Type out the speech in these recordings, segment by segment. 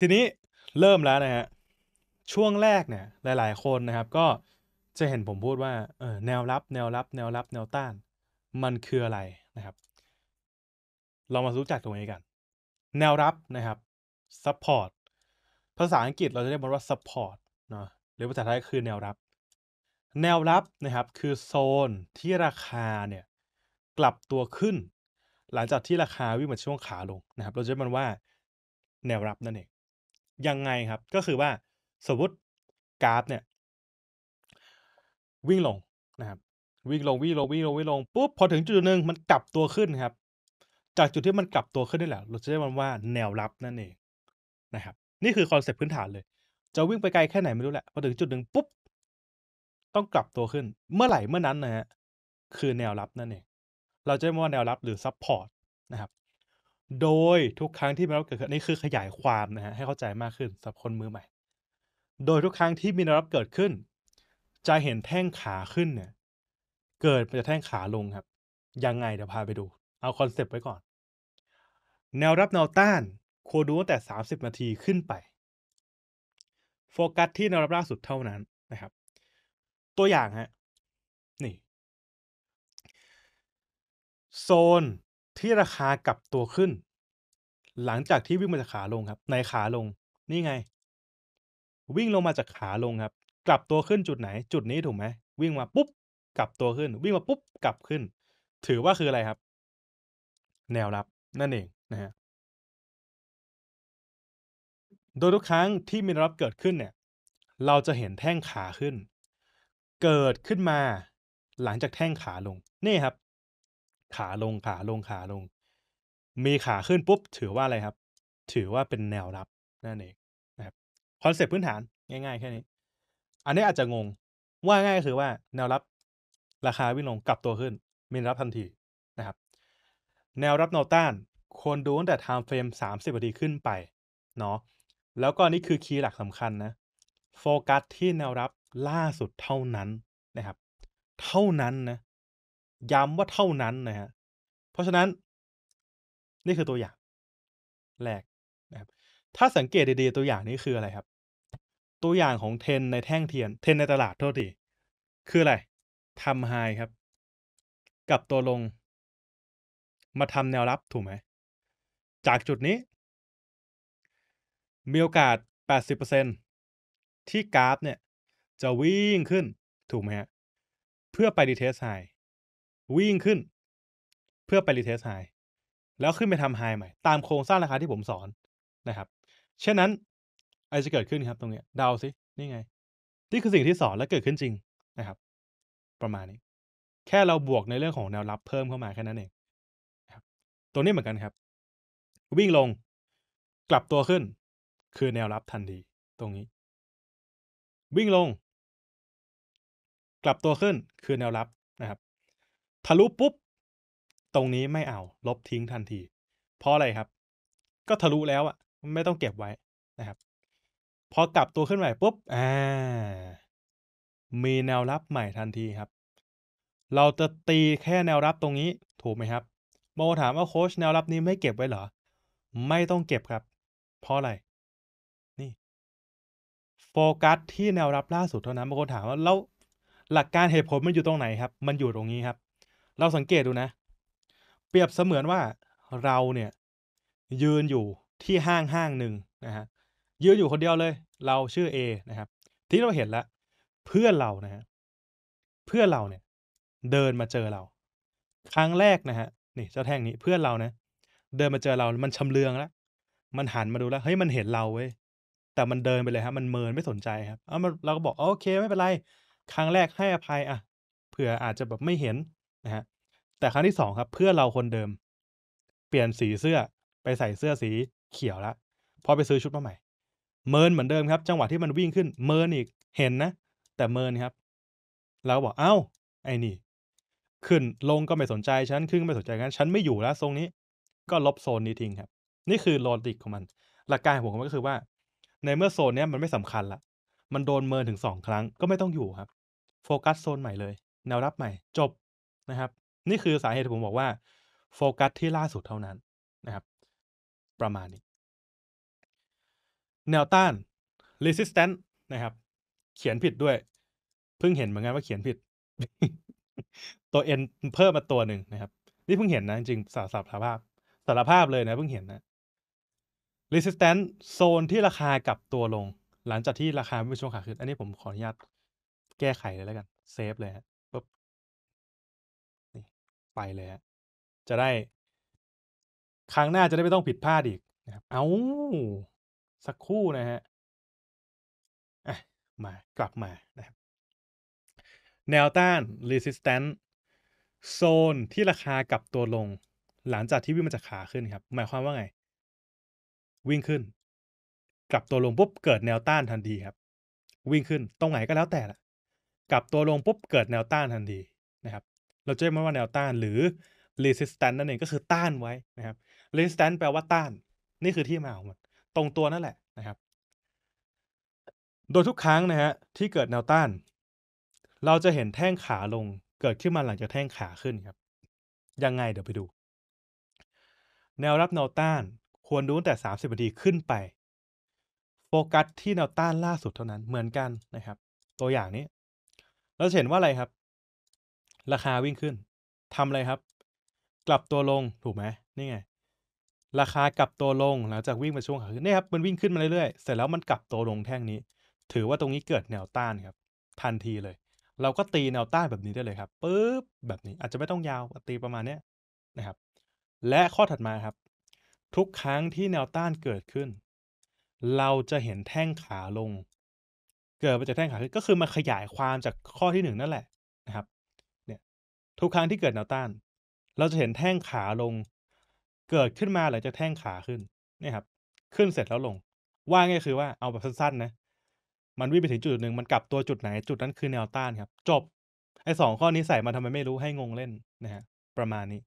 ทีนี้เริ่มแล้วนะฮะช่วงแรกเนี่ยหลาย ๆ คนนะครับ ก็จะเห็นผมพูดว่าเออแนวรับ แนวรับ แนวรับ แนวต้าน มันคืออะไรนะครับ เรามารู้จักตรงนี้กันแนวรับนะครับ support ภาษาอังกฤษเราจะเรียกมันว่า support เนาะหรือภาษาไทยคือแนวรับ แนวรับนะครับ คือโซนที่ราคาเนี่ยกลับตัวขึ้น หลังจากที่ราคาวิ่งมาช่วงขาลงนะครับ เราจะเรียกมันว่าแนวรับนั่นเองยังไงครับก็คือว่าสมมติกราฟเนี่ย วิ่งลงนะครับ วิ่งลงวิ่งลงวิ่งลงวิ่งลงปุ๊บพอถึงจุดหนึ่งมันกลับตัวขึ้นครับ จากจุดที่มันกลับตัวขึ้นนี่แหละ เราจะเรียกมันว่าแนวรับนั่นเองนะครับ นี่คือคอนเซ็ปต์พื้นฐานเลย จะวิ่งไปไกลแค่ไหนไม่รู้แหละพอถึงจุดหนึ่งปุ๊บ ต้องกลับตัวขึ้นเมื่อไหร่เมื่อนั้นนะฮะคือแนวรับนั่นเอง เราจะเรียกว่าแนวรับหรือซับพอร์ตนะครับโดยทุกครั้งที่มีนอรับเกิดขึ้น นี่คือขยายความนะฮะให้เข้าใจมากขึ้นสำหรับคนมือใหม่ โดยทุกครั้งที่มีนอรับเกิดขึ้น จะเห็นแท่งขาขึ้นเนี่ยเกิดเป็นแท่งขาลงครับ ยังไงเดี๋ยวพาไปดู เอาคอนเซปต์ไว้ก่อน แนวรับแนวต้านควรดูตั้งแต่ 30นาทีขึ้นไป โฟกัสที่แนวรับล่าสุดเท่านั้นนะครับ ตัวอย่างฮะนี่ โซนที่ราคากลับตัวขึ้น หลังจากที่วิ่งมาจากขาลงครับ ในขาลงนี่ไง วิ่งลงมาจากขาลงครับ กลับตัวขึ้นจุดไหนจุดนี้ถูกไหมวิ่งมาปุ๊บ กลับตัวขึ้น วิ่งมาปุ๊บกลับขึ้น ถือว่าคืออะไรครับ แนวรับนั่นเองนะฮะโดยทุกครั้งที่มีแนวรับเกิดขึ้นเนี่ย เราจะเห็นแท่งขาขึ้น เกิดขึ้นมา หลังจากแท่งขาลงนี่ครับขาลงขาลงขาลงมีขาขึ้นปุ๊บ ถือว่าอะไรครับ ถือว่าเป็นแนวรับนั่นเองนะครับคอนเซปต์พื้นฐานง่าย ๆ แค่นี้ อันนี้อาจจะงงว่าง่ายคือว่าแนวรับราคาวิ่งลงกลับตัวขึ้น มีรับทันทีนะครับ แนวรับแนวต้าน ควรดูตั้งแต่ time frame 30นาทีขึ้นไปเนาะแล้วก็นี่คือคีย์หลักสำคัญนะโฟกัสที่แนวรับล่าสุดเท่านั้นนะครับ เท่านั้นนะย้ำว่าเท่านั้นนะฮะ เพราะฉะนั้น นี่คือตัวอย่างแรกนะครับ ถ้าสังเกตดีๆตัวอย่างนี้คืออะไรครับ ตัวอย่างของเทนในแท่งเทียน เทนในตลาดโทษทีคืออะไรทำไฮครับ กับตัวลง มาทำแนวรับถูกไหม จากจุดนี้ มีโอกาส 80%ที่กราฟเนี่ยจะวิ่งขึ้นถูกไหมฮะเพื่อไปดีเทสไฮวิ่งขึ้น เพื่อไปรีเทสไฮแล้วขึ้นไปทำไฮใหม่ ตามโครงสร้างราคาที่ผมสอนนะครับเช่นนั้นอะไรจะเกิดขึ้นครับ ตรงเนี้ยเดาสิ นี่ไงนี่คือสิ่งที่สอนและเกิดขึ้นจริงนะครับ ประมาณนี้ แค่เราบวกในเรื่องของแนวรับเพิ่มเข้ามาแค่นั้นเองตัวนี้เหมือนกันครับ วิ่งลง กลับตัวขึ้น คือแนวรับทันทีตรงนี้ วิ่งลง กลับตัวขึ้นคือแนวรับทะลุปุ๊บ ตรงนี้ไม่เอา ลบทิ้งทันที เพราะอะไร ครับ ก็ทะลุแล้วอ่ะไม่ต้องเก็บไว้นะครับ พอกลับตัวขึ้นใหม่ปุ๊บอ่ามีแนวรับใหม่ทันทีครับ เราจะตีแค่แนวรับตรงนี้ ถูกไหมครับโมถามว่าโค้ชแนวรับนี้ไม่เก็บไว้เหรอ ไม่ต้องเก็บครับเพราะอะไรนี่ โฟกัสที่แนวรับล่าสุดเท่านั้นบางคนถามว่า แล้วหลักการเหตุผลมันอยู่ตรงไหนครับ มันอยู่ตรงนี้ครับเราสังเกตดูนะ เปรียบเสมือนว่าเราเนี่ย ยืนอยู่ที่ห้างห้างหนึ่งนะฮะยืนอยู่คนเดียวเลย เราชื่อ A นะครับ ที่เราเห็นแล้วเพื่อนเรานะฮะเพื่อนเราเนี่ย เดินมาเจอเรา ครั้งแรกนะฮะนี่เจ้าแท่งนี้เพื่อนเรานะเดินมาเจอเรา มันชำเลืองแล้วมันหันมาดูแล้วเฮ้ยมันเห็นเราเว้ยแต่มันเดินไปเลยฮะมันเมินไม่สนใจครับเอามันเราก็บอกโอเคไม่เป็นไรครั้งแรกให้อภัยอ่ะเผื่ออาจจะแบบไม่เห็นะฮะแต่ครั้งที่สองครับเพื่อเราคนเดิม เปลี่ยนสีเสื้อไปใส่เสื้อสีเขียวละพอไปซื้อชุดมาใหม่ เมินเหมือนเดิมครับจังหวะที่มันวิ่งขึ้นเมินอีก เห็นนะ แต่เมินครับเราบอกเอา้าไอ้นี่ ขึ้นลงก็ไม่สนใจ ฉันขึ้นก็ไม่สนใจงั้นฉันไม่อยู่แล้ว ทรงนี้ ก็ลบโซนนี้ทิ้งครับ นี่คือโลจิกของมันหลักการของผมก็คือว่า ในเมื่อโซนนี้มันไม่สำคัญละมันโดนเมินถึงสองครั้งก็ไม่ต้องอยู่ครับโฟกัสโซนใหม่เลยแนวรับใหม่ จบนะครับนี่คือสาเหตุที่ผมบอกว่า โฟกัสที่ล่าสุดเท่านั้นนะครับ ประมาณนี้แนวต้าน resistance นะครับ เขียนผิดด้วย เพิ่งเห็นเหมือนกันว่าเขียนผิด ตัว n เพิ่มมาตัวหนึ่งนะครับ นี่เพิ่งเห็นนะจริงสารสารภาพสารภาพเลยนะเพิ่งเห็นนะ resistance โซนที่ราคากลับตัวลง หลังจากที่ราคาไม่เป็นช่วงขาขึ้น อันนี้ผมขออนุญาตแก้ไขเลยแล้วกันเซฟเลยฮะไปเลยฮะจะได้ ครั้งหน้าจะได้ไม่ต้องผิดพลาดอีกนะครับ เอาสักคู่นะฮะมากลับมานะครับแนวต้าน resistance โซนที่ราคากลับตัวลง หลังจากที่วิ่งมาจากขาขึ้นครับ หมายความว่าไง วิ่งขึ้น กลับตัวลงปุ๊บเกิดแนวต้านทันทีครับ วิ่งขึ้นตรงไหนก็แล้วแต่ละ กลับตัวลงปุ๊บเกิดแนวต้านทันทีเราจะเรียกมันว่าแนวต้านหรือ resistance นั่นเองก็คือต้านไว้นะครับ resistance แปลว่าต้าน นี่คือที่มาของมันตรงตัวนั่นแหละนะครับ โดยทุกครั้งนะฮะ ที่เกิดแนวต้าน เราจะเห็นแท่งขาลง เกิดขึ้นมาหลังจากแท่งขาขึ้นครับ ยังไงเดี๋ยวไปดู แนวรับแนวต้าน ควรดูตั้งแต่30นาทีขึ้นไป โฟกัส ที่แนวต้านล่าสุดเท่านั้นเหมือนกันนะครับ ตัวอย่างนี้ เราเห็นว่าอะไรครับราคาวิ่งขึ้น ทำอะไรครับ กลับตัวลงถูกไหม นี่ไง ราคากลับตัวลงหลังจากวิ่งมาช่วงขาขึ้นนี่ครับ มันวิ่งขึ้นมาเรื่อยๆ เสร็จแล้วมันกลับตัวลงแท่งนี้ ถือว่าตรงนี้เกิดแนวต้านครับ ทันทีเลย เราก็ตีแนวต้านแบบนี้ได้เลยครับปุ๊บแบบนี้ อาจจะไม่ต้องยาว ตีประมาณนี้นะครับ และข้อถัดมาครับ ทุกครั้งที่แนวต้านเกิดขึ้น เราจะเห็นแท่งขาลง เกิดมาจากแท่งขาขึ้นก็คือมาขยายความจากข้อที่หนึ่งนั่นแหละนะครับทุกครั้งที่เกิดแนวต้าน เราจะเห็นแท่งขาลง เกิดขึ้นมาหลังจากแท่งขาขึ้น นี่ครับ ขึ้นเสร็จแล้วลง ว่าง่ายคือว่า เอาแบบสั้นๆนะ มันวิ่งไปถึงจุดหนึ่ง มันกลับตัวจุดไหน จุดนั้นคือแนวต้านครับ จบ ไอ้สองข้อนี้ใส่มาทำไมไม่รู้ ให้งงเล่นนะฮะ ประมาณนี้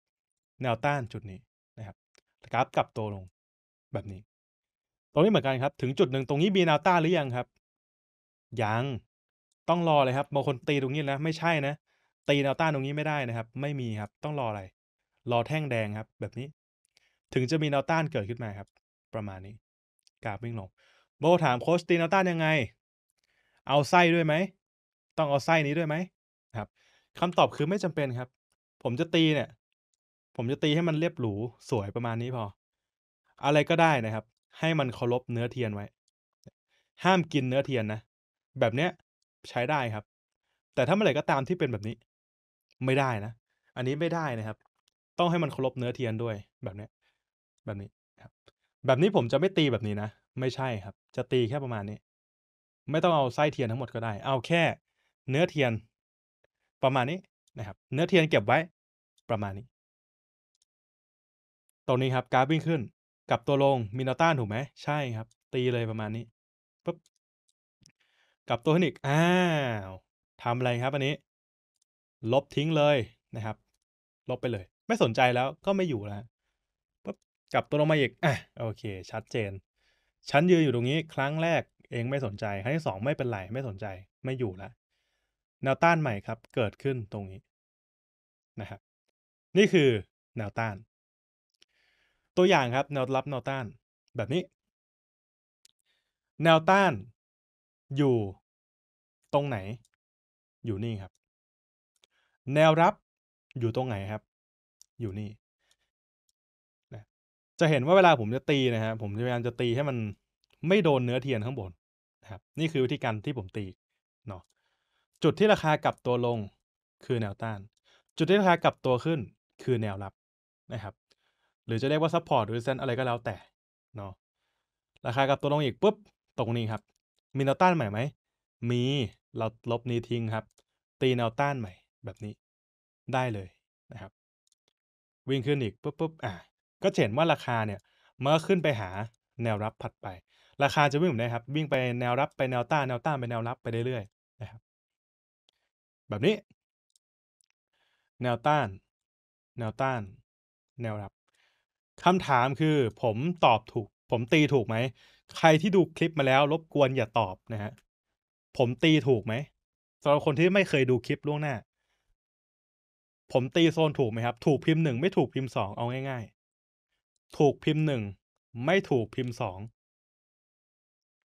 แนวต้านจุดนี้นะครับ กราฟกลับตัวลงแบบนี้ ตรงนี้เหมือนกันครับ ถึงจุดหนึ่งตรงนี้มีแนวต้านหรือยังครับ ยัง ต้องรอเลยครับบางคนตีตรงนี้แล้วไม่ใช่นะตีแนวต้านตรงนี้ไม่ได้นะครับ ไม่มีครับต้องรออะไร รอแท่งแดงครับ แบบนี้ ถึงจะมีแนวต้านเกิดขึ้นมาครับ ประมาณนี้กราฟวิ่งลงโบถามโค้ชตีแนวต้านยังไง เอาไส้ด้วยไหมต้องเอาไส้นี้ด้วยไหมครับ คำตอบคือไม่จำเป็นครับ ผมจะตีเนี่ยผมจะตีให้มันเรียบหรูสวยประมาณนี้พอ อะไรก็ได้นะครับ ให้มันเคารพเนื้อเทียนไว้ ห้ามกินเนื้อเทียนนะ แบบเนี้ยใช้ได้ครับ แต่ถ้าเมื่อไหร่ก็ตามที่เป็นแบบนี้ไม่ได้นะ อันนี้ไม่ได้นะครับ ต้องให้มันเคารพเนื้อเทียนด้วยแบบนี้ แบบนี้ครับ แบบนี้ผมจะไม่ตีแบบนี้นะ ไม่ใช่ครับ จะตีแค่ประมาณนี้ ไม่ต้องเอาไส้เทียนทั้งหมดก็ได้ เอาแค่เนื้อเทียน ประมาณนี้นะครับ เนื้อเทียนเก็บไว้ ประมาณนี้ ตรงนี้ครับกราฟวิ่งขึ้น กับตัวลงมีนวต้านถูกไหม ใช่ครับ ตีเลยประมาณนี้ปุ๊บ กับตัวเทคนิคอ้าวทำอะไรครับ อันนี้ลบทิ้งเลยนะครับ ลบไปเลย ไม่สนใจแล้วก็ไม่อยู่แล้วปุ๊บกลับตัวลงมาอีกอ่ะโอเคชัดเจนฉันยืนอยู่ตรงนี้ครั้งแรกเองไม่สนใจครั้งที่สองไม่เป็นไรไม่สนใจไม่อยู่แล้วแนวต้านใหม่ครับ เกิดขึ้นตรงนี้นะครับนี่คือแนวต้าน ตัวอย่างครับ แนวรับแนวต้าน แบบนี้ แนวต้านอยู่ตรงไหน อยู่นี่ครับแนวรับอยู่ตรงไหนครับ อยู่นี่นะ จะเห็นว่าเวลาผมจะตีนะครับ ผมพยายามจะตีให้มันไม่โดนเนื้อเทียนข้างบนนะครับ นี่คือวิธีการที่ผมตีเนาะ จุดที่ราคากลับตัวลงคือแนวต้าน จุดที่ราคากลับตัวขึ้นคือแนวรับนะครับ หรือจะเรียกว่าซัพพอร์ตหรือเซนอะไรก็แล้วแต่เนาะ ราคากลับตัวลงอีกปุ๊บตรงนี้ครับ มีแนวต้านใหม่ไหมมี เราลบนี้ทิ้งครับ ตีแนวต้านใหม่แบบนี้ได้เลยนะครับ วิ่งขึ้นอีกปุ๊บปุ๊บอ่ะก็เห็นว่าราคาเนี่ยมันก็ขึ้นไปหาแนวรับผัดไป ราคาจะวิ่งแบบนี้ครับ วิ่งไปแนวรับไปแนวต้านแนวต้านไปแนวรับไปเรื่อยๆนะครับ แบบนี้ แนวต้าน แนวต้าน แนวรับคำถามคือ ผมตอบถูก ผมตีถูกไหมใครที่ดูคลิปมาแล้วรบกวนอย่าตอบนะฮะผมตีถูกไหมสำหรับคนที่ไม่เคยดูคลิปล่วงหน้าผมตีโซนถูกไหมครับ ถูกพิมพ์หนึ่งไม่ถูกพิมพ์สองเอาง่ายๆ ถูกพิมพ์หนึ่งไม่ถูกพิมพ์สอง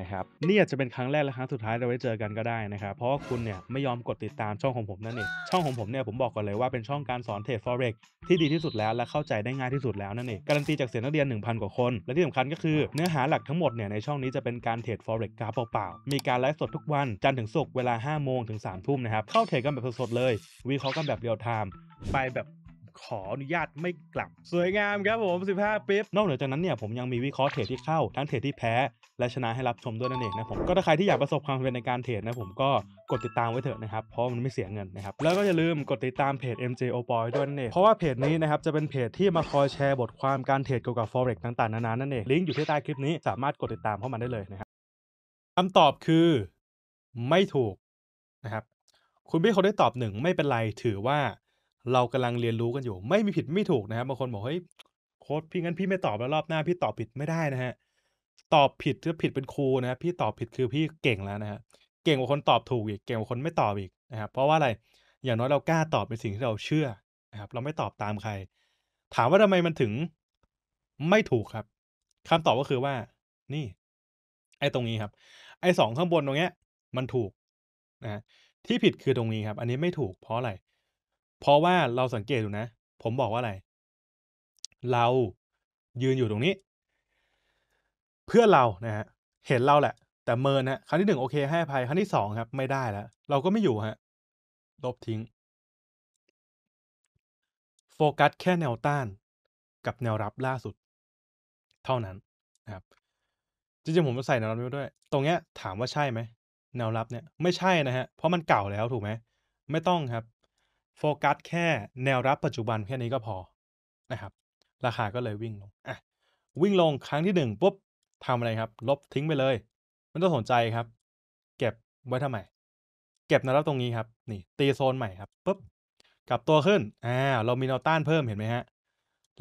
นะครับนี่อาจจะเป็นครั้งแรกและครั้งสุดท้ายเราได้เจอกันก็ได้นะครับ เพราะว่าคุณเนี่ยไม่ยอมกดติดตามช่องของผมนั่นเอง ช่องของผมเนี่ยผมบอกก่อนเลยว่าเป็นช่องการสอนเทรด forex ที่ดีที่สุดแล้วและเข้าใจได้ง่ายที่สุดแล้วนั่นเองการันตีจากเสียงนักเรียน 1,000 กว่าคน และที่สำคัญก็คือเนื้อหาหลักทั้งหมดเนี่ยในช่องนี้ จะเป็นการเทรด forex กราฟเปล่าๆ มีการไลฟ์สดทุกวันจันทร์ถึงศุกร์เวลา5โมงถึง3ทุ่มนะครับ เข้าเทรดกันแบบสดๆ เลย วิเคราะห์กันแบบเรียลไทม์ไปแบบขออนุญาตไม่กลับสวยงามครับผม15ปิ๊บนอกเหนือจากนั้นเนี่ยผมยังมีวิเคราะห์เทรดที่เข้า ทั้งเทรดที่แพ้และชนะให้รับชมด้วยนั่นเองนะผม ก็ถ้าใครที่อยากประสบความสำเร็จในการเทรดนะผมก็กดติดตามไว้เถอะนะครับ เพราะมันไม่เสียเงินนะครับ แล้วก็อย่าลืมกดติดตามเพจ MJ o p o y ด้วยนั่นเองเพราะว่าเพจนี้นะครับจะเป็นเพจที่มาคอยแชร์บทความการเทรดเกี่ยวกับ forex ต่างๆ นานานั่นเองลิงก์อยู่ที่ใต้คลิปนี้ สามารถกดติดตามเข้ามาได้เลยนะครับคำตอบคือไม่ถูกนะครับ คุณพี่เขาได้ตอบหนึ่งไม่เป็นไรถือว่าเรากำลังเรียนรู้กันอยู่ ไม่มีผิดไม่ถูกนะครับบางคนบอกเฮ้ยโค้ดพี่งั้นพี่ไม่ตอบแล้วรอบหน้าพี่ตอบผิดไม่ได้นะฮะตอบผิดถ้าผิดเป็นครูนะ พี่ตอบผิดคือพี่เก่งแล้วนะฮะเก่งกว่าคนตอบถูกอีกเก่งกว่าคนไม่ตอบอีกนะครับเพราะว่าอะไร อย่างน้อยเรากล้าตอบเป็นสิ่งที่เราเชื่อนะครับ เราไม่ตอบตามใคร ถามว่าทำไมมันถึงไม่ถูกครับคำตอบก็คือว่า นี่ ไอ้ตรงนี้ครับ ไอ้สองข้างบนตรงเนี้ย มันถูกนะ ที่ผิดคือตรงนี้ครับ อันนี้ไม่ถูก เพราะอะไร เพราะว่าเราสังเกตดูนะ ผมบอกว่าอะไร เรายืนอยู่ตรงนี้เพื่อเรานะฮะเห็นเราแหละ แต่เมินฮะครั้งที่หนึ่งโอเคให้อภัยครั้งที่สองครับ ไม่ได้แล้วเราก็ไม่อยู่ฮะลบทิ้งโฟกัสแค่แนวต้านกับแนวรับล่าสุด เท่านั้นนะครับจริงๆผมจะใส่แนวรับด้วย ตรงเนี้ยถามว่าใช่ไหมแนวรับเนี่ย ไม่ใช่นะฮะเพราะมันเก่าแล้วถูกไหมไม่ต้องครับ โฟกัส แค่แนวรับปัจจุบันแค่นี้ก็พอนะครับ ราคาก็เลยวิ่งลงอ่ะวิ่งลงครั้งที่หนึ่งปุ๊บทำอะไรครับ ลบทิ้งไปเลยไม่ต้องสนใจครับ เก็บไว้ทำไมเก็บนะครับตรงนี้ครับนี่ ตีโซนใหม่ครับปุ๊บกลับตัวขึ้นอ่าเรามีแนวต้านเพิ่มเห็นไหมฮะ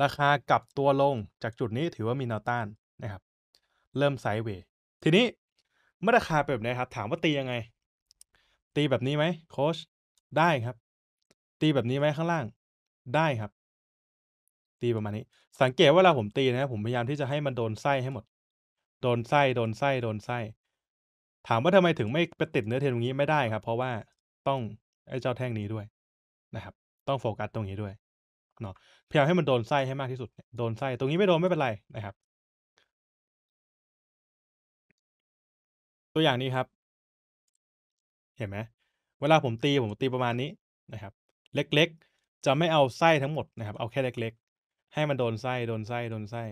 ราคากลับตัวลงจากจุดนี้ถือว่ามีแนวต้านนะครับ เริ่มไซด์เวย์ทีนี้เมื่อราคาปแบบนี้ครับ ถามว่าตียังไง ตีแบบนี้ไหมโค้ชได้ครับ ตีแบบนี้ไหมข้างล่างได้ครับ ตีประมาณนี้ สังเกตว่าเวลาผมตีนะผมพยายามที่จะให้มันโดนไส้ให้หมดโดนไส้โดนไส้โดนไส้ถามว่าทำไมถึงไม่ไปติดเนื้อเทียนตรงนี้ไม่ได้ครับ เพราะว่าต้องไอ้เจ้าแท่งนี้ด้วยนะครับ ต้องโฟกัสตรงนี้ด้วยเนาะพยายามให้มันโดนไส้ให้มากที่สุดโดนไส้ตรงนี้ไม่โดนไม่เป็นไรนะครับ ตัวอย่างนี้ครับ เห็นไหมเวลาผมตีผมตีประมาณนี้นะครับ เล็กๆจะไม่เอาไส้ทั้งหมดนะครับ เอาแค่เล็ก ๆ ให้มันโดนไส้โดนไส้โดนไส้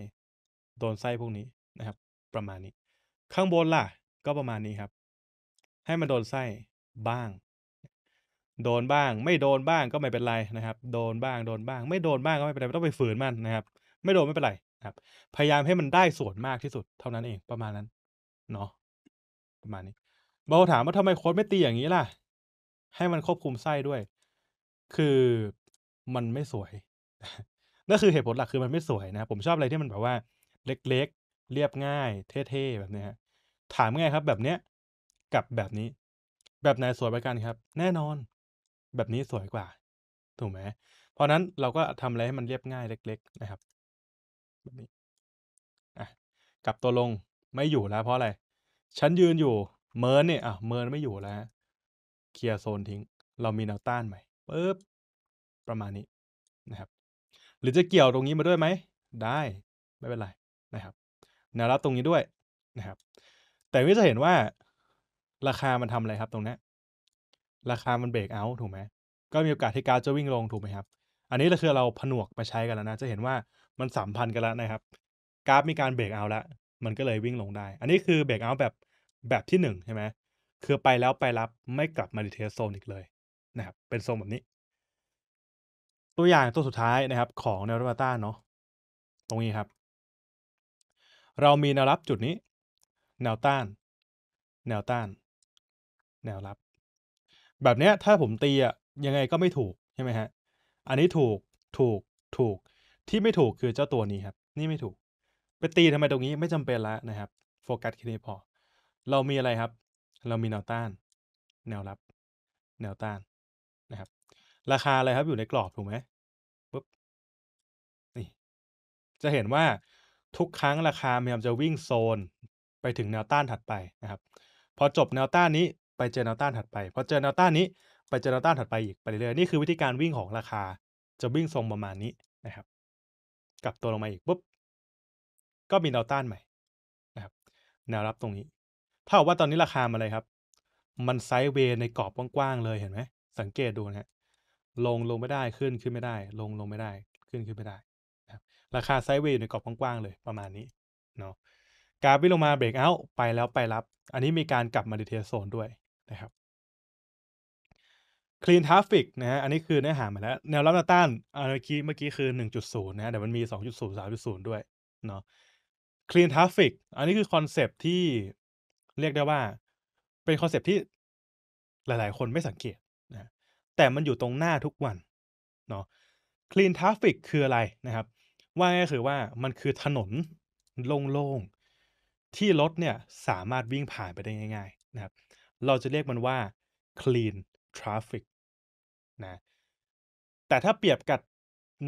โดนไส้พวกนี้นะครับประมาณนี้ข้างบนล่ะ ก็ประมาณนี้ครับ ให้มันโดนไส้บ้าง โดนบ้าง ไม่โดนบ้างก็ไม่เป็นไรนะครับโดนบ้างโดนบ้าง ไม่โดนบ้าง ก็ไม่เป็นไรต้องไปฝืนมันนะครับ ไม่โดนไม่เป็นไรครับพยายามให้มันได้ส่วนมากที่สุด เท่านั้นเอง ประมาณนั้นเนาะประมาณนี้บางคนถามว่าทำไมโค้ดไม่ตีอย่างนี้ล่ะ ให้มันควบคุมไส้ด้วย คือมันไม่สวยนั่นคือเหตุผลหลักคือมันไม่สวยนะครับผมชอบอะไรที่มันแบบว่า เล็กเรียบง่ายเท่ๆแบบนี้ฮะถามง่ายครับ แบบเนี้ยกับแบบนี้ แบบไหนสวยไปกันครับ แน่นอน แบบนี้สวยกว่า ถูกไหมเพราะนั้นเราก็ทำอะไรให้มันเรียบง่ายเล็กๆนะครับแบบนี้อ่ะกลับตัวลงไม่อยู่แล้วเพราะอะไรฉันยืนอยู่เมินเนี่ยอ่ะเมินไม่อยู่แล้วเคลียร์โซนทิ้ง เรามีแนวต้านใหม่ปึ๊บประมาณนี้นะครับ หรือจะเกี่ยวตรงนี้มาด้วยไหม ได้ไม่เป็นไรนะครับแนวรับตรงนี้ด้วยนะครับ แต่วิจะเห็นว่าราคามันทำอะไรครับตรงนี้ ราคามันเบรกเอาถูกไหม ก็มีโอกาสที่กราฟจะวิ่งลงถูกไหมครับอันนี้เราคือเราผนวกมาใช้กันแล้วนะจะเห็นว่ามันสัมพันธ์กันแล้วนะครับ กราฟมีการเบรกเอาแล้วมันก็เลยวิ่งลงได้ อันนี้คือเบรกเอาแบบแบบที่1ใช่ไหมคือไปแล้วไปรับไม่กลับมาดิเทสโซนอีกเลยนะครับเป็นโซนแบบนี้ ตัวอย่างตัวสุดท้ายนะครับ ของแนวรัตต้าเนาะตรงนี้ครับเรามีแนวรับจุดนี้ แนวต้าน แนวต้าน แนวรับ แบบเนี้ย ถ้าผมตีอะยังไงก็ไม่ถูกใช่ไหมฮะอันนี้ถูกถูกถูก ที่ไม่ถูกคือเจ้าตัวนี้ครับ นี่ไม่ถูก ไปตีทำไมตรงนี้ไม่จำเป็นละนะครับ โฟกัสแค่นี้พอ เรามีอะไรครับ เรามีแนวต้าน แนวรับ แนวต้านนะครับ ราคาอะไรครับ อยู่ในกรอบถูกไหมปุ๊บนี่ จะเห็นว่าทุกครั้งราคาพยายามจะวิ่งโซนไปถึงแนวต้านถัดไปนะครับ พอจบแนวต้านนี้ไปเจอแนวต้านถัดไปพอเจอแนวต้านนี้ไปเจอแนวต้านถัดไปอีก ไปเรื่อยๆนี่คือวิธีการวิ่งของราคาจะวิ่งทรงประมาณนี้นะครับกลับตัวลงมาอีกปุ๊บก็มีแนวต้านใหม่นะครับ แนวรับตรงนี้เท่าว่าตอนนี้ราคามาเลยครับ มันไซด์เวย์ในกรอบกว้างๆเลยเห็นไหมสังเกตดูนะฮะลงลงไม่ได้ขึ้นขึ้นไม่ได้ ลงลงไม่ได้ขึ้นขึ้นไม่ได้ราคาไซด์เวย์อยู่ในกรอบกว้างๆ เลยประมาณนี้เนาะกราฟวิ่งลงมาเบรกเอาไปแล้วไปรับ อันนี้มีการกลับมาดิเทโซนด้วยนะครับคลีนทราฟิกนะฮะอันนี้คือเนื้อหามาแล้ว แนวรับแนวต้านเมื่อกี้เมื่อกี้คือ 1.0นะฮะแต่มันมี 2.0 3.0 ด้วยเนาะคลีนทราฟิกอันนี้คือคอนเซปที่เรียกได้ว่าเป็นคอนเซปที่หลายๆคนไม่สังเกตนะแต่มันอยู่ตรงหน้าทุกวันเนาะคลีนทราฟิกคืออะไรนะครับว่าก็คือว่ามันคือถนนโล่งๆที่รถเนี่ยสามารถวิ่งผ่านไปได้ง่าย ๆ นะครับ เราจะเรียกมันว่า clean traffic นะแต่ถ้าเปรียบกับ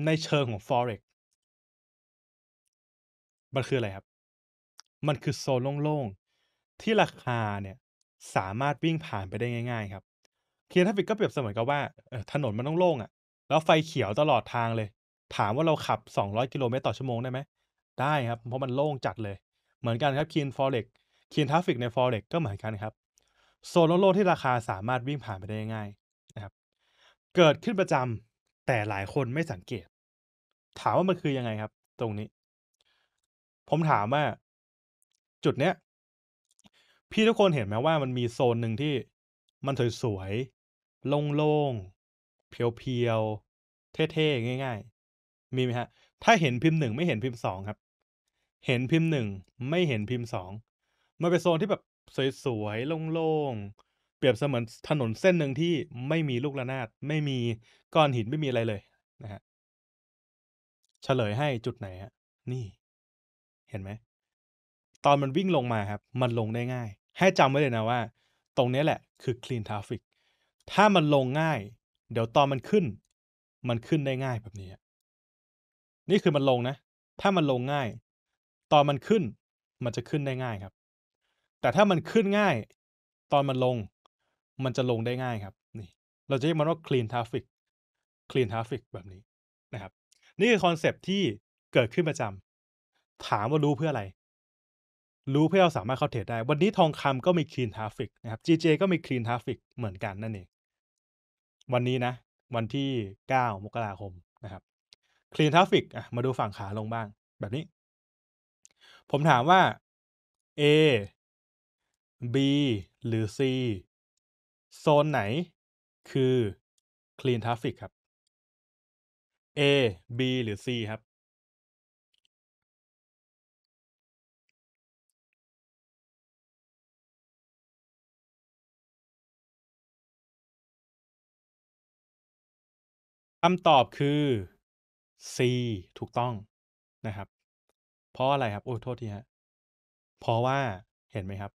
ในเชิงของ forex มันคืออะไรครับ มันคือโซนโล่งๆที่ราคาเนี่ยสามารถวิ่งผ่านไปได้ง่ายๆครับ clean traffic ก็เปรียบเสมือนกับว่าถนนมันต้องโล่งอะ่ะ แล้วไฟเขียวตลอดทางเลยถามว่าเราขับ 200กิโลเมตรต่อชั่วโมงได้ไหม ได้ครับ เพราะมันโล่งจัดเลย เหมือนกันครับคีนฟอเร็กคีนทราฟิกในฟอเร็กก็เหมือนกันครับ โซนโลกที่ราคาสามารถวิ่งผ่านไปได้ง่ายนะครับ เกิดขึ้นประจำแต่หลายคนไม่สังเกต ถามว่ามันคือยังไงครับ ตรงนี้ ผมถามว่าจุดเนี้ย พี่ทุกคนเห็นไหมว่ามันมีโซนหนึ่งที่มันสวยๆโล่งๆเพียวๆเท่ๆง่ายมีไหมฮะถ้าเห็นพิมพ์หนึ่งไม่เห็นพิมพ์สองครับ เห็นพิมพ์หนึ่งไม่เห็นพิมพ์สองมันเป็นโซนที่แบบสวยๆโล่งๆ เปรียบเสมือนถนนเส้นหนึ่งที่ไม่มีลูกระนาด ไม่มีก้อนหินไม่มีอะไรเลยนะฮะเฉลยให้จุดไหนฮะนี่ เห็นไหมตอนมันวิ่งลงมาครับ มันลงได้ง่าย ให้จำไว้เลยนะว่า ตรงนี้แหละ คือ clean traffic ถ้ามันลงง่าย เดี๋ยวตอนมันขึ้น มันขึ้นได้ง่ายแบบนี้นี่คือมันลงนะ ถ้ามันลงง่าย ตอนมันขึ้น มันจะขึ้นได้ง่ายครับ แต่ถ้ามันขึ้นง่าย ตอนมันลง มันจะลงได้ง่ายครับ นี่ เราจะเรียกมันว่า clean traffic clean traffic แบบนี้นะครับ นี่คือคอนเซปที่เกิดขึ้นประจำถามว่ารู้เพื่ออะไร รู้เพื่อเราสามารถเข้าเทรดได้ วันนี้ทองคำก็มี clean traffic นะครับ GJ ก็มี clean traffic เหมือนกันนั่นเอง วันนี้นะ วันที่ 9 มกราคม นะครับคลีนทราฟิกอ่ะ มาดูฝั่งขาลงบ้างแบบนี้ ผมถามว่า A B หรือ C โซนไหน คือคลีนทราฟิกครับ A B หรือ C ครับคำตอบคือ C ถูกต้องนะครับ เพราะอะไรครับโอ้โทษทีฮะ เพราะว่าเห็นไหมครับ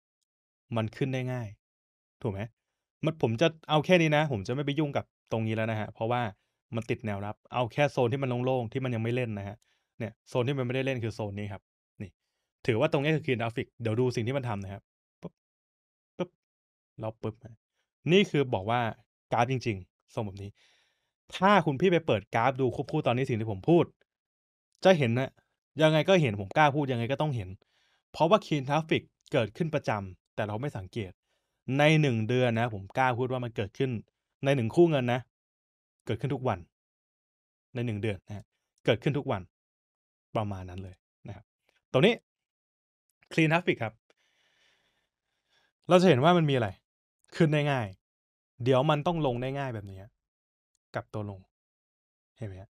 มันขึ้นได้ง่าย ถูกไหมมันผมจะเอาแค่นี้นะ ผมจะไม่ไปยุ่งกับตรงนี้แล้วนะฮะ เพราะว่ามันติดแนวรับ เอาแค่โซนที่มันโล่งๆ ที่มันยังไม่เล่นนะฮะ เนี่ย โซนที่มันไม่ได้เล่นคือโซนนี้ครับ นี่ ถือว่าตรงนี้คือคีนกราฟิก เดี๋ยวดูสิ่งที่มันทำนะครับปุ๊บปุ๊บล้วปุ๊บ นี่คือบอกว่ากราฟจริงๆทรงแบบนี้ถ้าคุณพี่ไปเปิดกราฟดูควบคู่ตอนนี้สิ่งที่ผมพูด จะเห็นนะ ยังไงก็เห็นผมกล้าพูดยังไงก็ต้องเห็น เพราะว่าคีนทราฟิกเกิดขึ้นประจำ แต่เราไม่สังเกต ในหนึ่งเดือนนะ ผมกล้าพูดว่ามันเกิดขึ้น ในหนึ่งคู่เงินนะ เกิดขึ้นทุกวัน ในหนึ่งเดือนนะ เกิดขึ้นทุกวันประมาณนั้นเลยนะครับตรงนี้คลีนทราฟิกครับเราจะเห็นว่ามันมีอะไร ขึ้นได้ง่าย เดี๋ยวมันต้องลงได้ง่ายแบบนี้กลับตัวลง เห็นไหมฮะ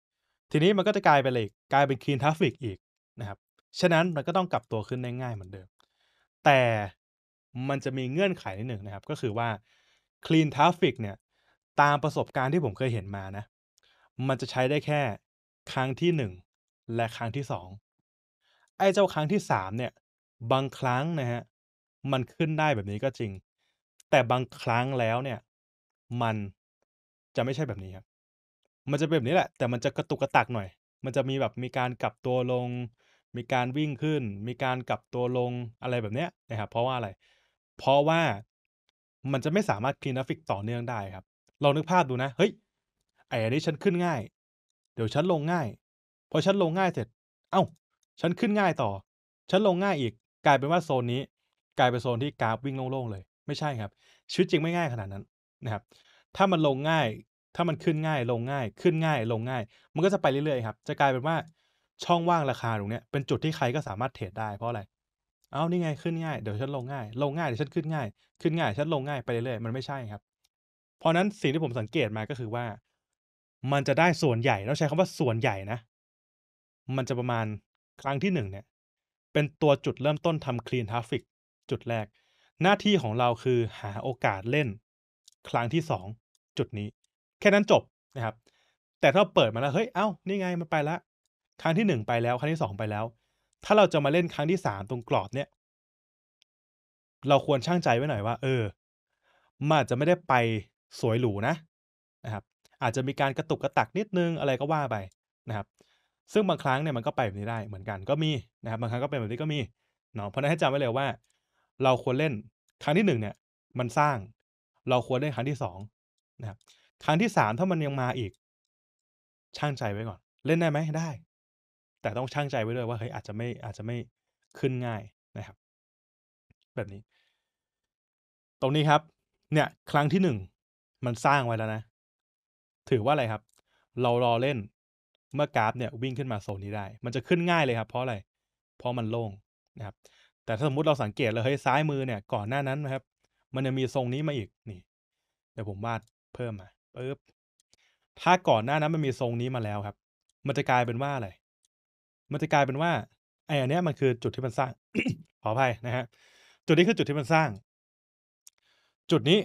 ทีนี้มันก็จะกลายเป็นเลกกลายเป็นคลีนทราฟิกอีกนะครับ ฉะนั้นมันก็ต้องกลับตัวขึ้นได้ง่ายเหมือนเดิม แต่มันจะมีเงื่อนไขนิดหนึ่งนะครับ ก็คือว่าคลีนทราฟิกเนี่ย ตามประสบการณ์ที่ผมเคยเห็นมานะ มันจะใช้ได้แค่ครั้งที่ 1 และครั้งที่ 2 ไอ้เจ้าครั้งที่3เนี่ย บางครั้งนะฮะมันขึ้นได้แบบนี้ก็จริง แต่บางครั้งแล้วเนี่ย มันจะไม่ใช่แบบนี้ครับมันจะเป็นแบบนี้แหละแต่มันจะกระตุกกระตักหน่อย มันจะมีแบบมีการกลับตัวลง มีการวิ่งขึ้น มีการกลับตัวลงอะไรแบบเนี้ยนะครับเพราะว่าอะไรเพราะว่ามันจะไม่สามารถคลีนกราฟิกต่อเนื่องได้ครับลองนึกภาพดูนะเฮ้ยไอ้อันนี้ฉันขึ้นง่าย เดี๋ยวฉันลงง่ายพอฉันลงง่ายเสร็จ เอ้า ฉันขึ้นง่ายต่อ ฉันลงง่ายอีก กลายเป็นว่าโซนนี้ กลายเป็นโซนที่กราฟวิ่งโล่งๆเลย ไม่ใช่ครับชีวิตจริงไม่ง่ายขนาดนั้นนะครับ ถ้ามันลงง่ายถ้ามันขึ้นง่าย ลงง่าย ขึ้นง่าย ลงง่าย มันก็จะไปเรื่อยๆครับจะกลายเป็นว่าช่องว่างราคาตรงนี้เป็นจุดที่ใครก็สามารถเทรดได้เพราะอะไร เอานี่ไง ขึ้นง่ายเดี๋ยวฉันลงง่าย ลงง่าย เดี๋ยวฉันขึ้นง่าย ขึ้นง่ายฉันลงง่ายไปเรื่อยๆมันไม่ใช่ครับ เพราะนั้นสิ่งที่ผมสังเกตมาก็คือว่า มันจะได้ส่วนใหญ่เราใช้คำว่าส่วนใหญ่นะ มันจะประมาณครั้งที่หนึ่งเนี่ย เป็นตัวจุดเริ่มต้นทำคลีนทราฟิกจุดแรก หน้าที่ของเราคือหาโอกาสเล่นครั้งที่สองจุดนี้แค่นั้นจบนะครับ แต่ถ้าเปิดมาแล้วเฮ้ยเอ้านี่ไง มันไปละครั้งที่หนึ่งไปแล้วครั้งที่สองไปแล้ว ถ้าเราจะมาเล่นครั้งที่สามตรงกรอบเนี่ยเราควรช่างใจไว้หน่อยว่าเออมันอาจจะไม่ได้ไปสวยหรูนะนะครับ อาจจะมีการกระตุกกระตักนิดนึงอะไรก็ว่าไปนะครับ ซึ่งบางครั้งเนี่ยมันก็ไปแบบนี้ได้เหมือนกันก็มีนะครับบางครั้งก็เป็นแบบนี้ก็มีเนาะเพราะนั้นให้จำไว้เลยว่า เราควรเล่นครั้งที่หนึ่งเนี่ย มันสร้าง เราควรเล่นครั้งที่สองนะครับครั้งที่สามถ้ามันยังมาอีก ช่างใจไว้ก่อน เล่นได้ไหมได้ แต่ต้องช่างใจไว้ด้วยว่าเฮ้ยอาจจะไม่อาจจะไม่ขึ้นง่ายนะครับ แบบนี้ ตรงนี้ครับ เนี่ย ครั้งที่หนึ่งมันสร้างไว้แล้วนะถือว่าอะไรครับ เรารอเล่นเมื่อกราฟเนี่ย วิ่งขึ้นมาโซนนี้ได้ มันจะขึ้นง่ายเลยครับ เพราะอะไร เพราะมันโล่งนะครับ แต่ถ้าสมมติเราสังเกตเลยเฮ้ยซ้ายมือเนี่ย ก่อนหน้านั้นนะครับ มันจะมีทรงนี้มาอีกนี่เดี๋ยวผมวาดเพิ่มมาปึ๊บถ้าก่อนหน้านั้นมันมีทรงนี้มาแล้วครับ มันจะกลายเป็นว่าอะไร มันจะกลายเป็นว่าไอ้อันเนี้ยมันคือจุดที่มันสร้าง ขออภัยนะฮะ จุดนี้คือจุดที่มันสร้าง จุดนี้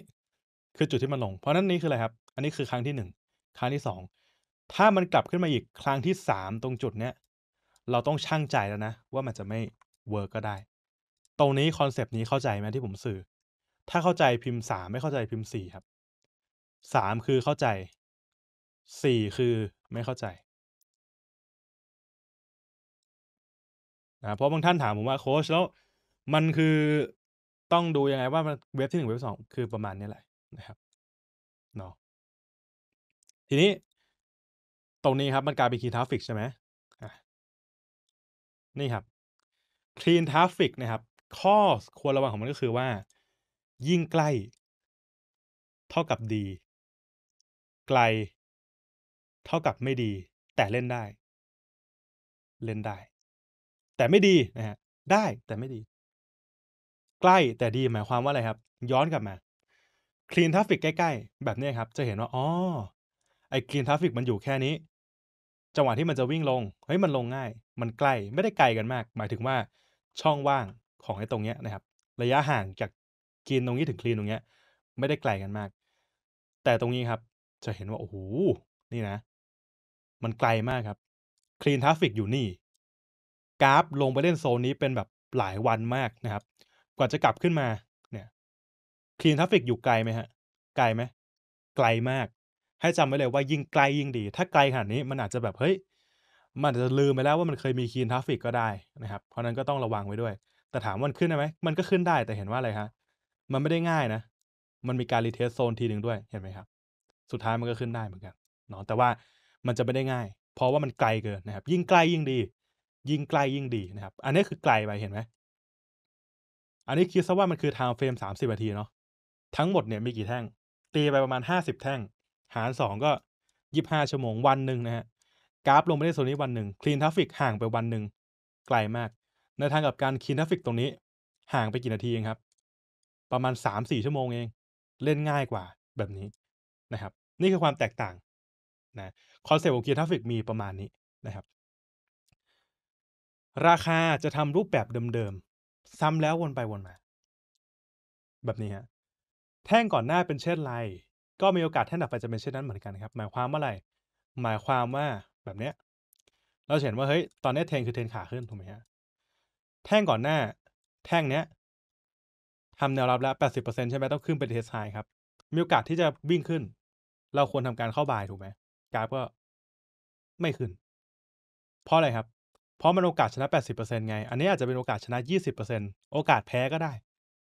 คือจุดที่มันลง เพราะนั้นนี้คืออะไรครับ อันนี้คือครั้งที่หนึ่ง ครั้งที่สอง ถ้ามันกลับขึ้นมาอีก ครั้งที่สาม ตรงจุดเนี้ย เราต้องช่างใจแล้วนะ ว่ามันจะไม่เวิร์กก็ได้ ตรงนี้คอนเซปต์นี้เข้าใจไหมที่ผมสื่อ ถ้าเข้าใจพิมพ์สามไม่เข้าใจพิมพ์สี่ครับสามคือเข้าใจสี่คือไม่เข้าใจนะเพราะบางท่านถามผมว่าโค้ชแล้วมันคือต้องดูยังไงว่าเว็บที่หนึ่งเว็บสองคือประมาณนี้แหละนะครับเนาะทีนี้ตรงนี้ครับมันกลายเป็นคีย์ทราฟิกใช่ไหมนี่ครับคลีนทราฟิกนะครับข้อควรระวังของมันก็คือว่ายิ่งใกล้เท่ากับดีไกลเท่ากับไม่ดี แต่เล่นได้ เล่นได้ แต่ไม่ดีนะฮะได้แต่ไม่ดี ใกล้แต่ดีหมายความว่าอะไรครับ ย้อนกลับมา คลีนทัฟฟิก ใกล้ๆแบบนี้ครับ จะเห็นว่าอ๋อไอ้คลีนทัฟฟิกมันอยู่แค่นี้จังหวะที่มันจะวิ่งลงเฮ้ยมันลงง่าย มันใกล้ไม่ได้ไกลกันมาก หมายถึงว่าช่องว่างของไอ้ตรงเนี้ยนะครับ ระยะห่างจากคลีนตรงนี้ถึงคลีนตรงเนี้ย ไม่ได้ไกลกันมาก แต่ตรงนี้ครับจะเห็นว่าโอ้โห นี่นะ มันไกลมากครับคลีนทราฟิกอยู่นี่ กราฟลงไปเล่นโซนนี้เป็นแบบหลายวันมากนะครับ กว่าจะกลับขึ้นมา เนี่ยคลีนทราฟิกอยู่ไกลไหมฮะ ไกลไหม ไกลมาก ให้จำไว้เลยว่ายิ่งไกลยิ่งดี ถ้าไกลขนาดนี้มันอาจจะแบบเฮ้ยมันอาจจะลืมไปแล้วว่ามันเคยมีคลีนทราฟิกก็ได้นะครับ เพราะนั้นก็ต้องระวังไว้ด้วย แต่ถามมันขึ้นได้ไหมมันก็ขึ้นได้แต่เห็นว่าอะไรฮะมันไม่ได้ง่ายนะ มันมีการรีเทสโซนทีหนึ่งด้วยเห็นไหมครับสุดท้ายมันก็ขึ้นได้เหมือนกันเนาะแต่ว่ามันจะไม่ได้ง่าย เพราะว่ามันไกลเกินนะครับยิ่งไกลยิ่งดี ยิ่งไกลยิ่งดีนะครับ อันนี้คือไกลไปเห็นไหมอันนี้คิดซะว่ามันคือทางเฟรมสามสิบนาทีเนาะทั้งหมดเนี่ยมีกี่แท่ง ตีไปประมาณห้าสิบแท่ง หารสองก็ยี่ห้าชั่วโมงวันหนึ่งนะฮะกราฟลงไปได้โซนนี้วันหนึ่งคลีนทัฟฟิกห่างไปวันหนึ่งไกลมากในทางกับการคลีนทัฟฟิกตรงนี้ ห่างไปกี่นาทีเองครับ ประมาณสามสี่ชั่วโมงเอง เล่นง่ายกว่าแบบนี้นะครับนี่คือความแตกต่างนะคอนเซปต์ของก e a r t r a f ฟิกมีประมาณนี้นะครับ ราคาจะทำรูปแบบเดิมๆ ซ้ำแล้ววนไปวนมา แบบนี้ฮะแท่งก่อนหน้าเป็นเช่นไรก็มีโอกาสแท่งต่อไปจะเป็นเช่นนั้นเหมือนกันครับหมายความว่าอะไร หมายความว่าแบบเนี้ยเราเห็นว่าเฮ้ย ตอนนี้เทนคือเทนขาขึ้นถูกไหมฮะแท่งก่อนหน้า แท่งเนี้ยทำแนวรับแล้ว 80%ใช่ไหมต้องขึ้นไปเทสไฮครับมีโอกาสที่จะวิ่งขึ้น เราควรทำการเข้าบายถูกไหมกราฟก็ไม่ขึ้น เพราะอะไรครับเพราะมันโอกาสชนะ80%ไง อันนี้อาจจะเป็นโอกาสชนะ20%โอกาสแพ้ก็ได้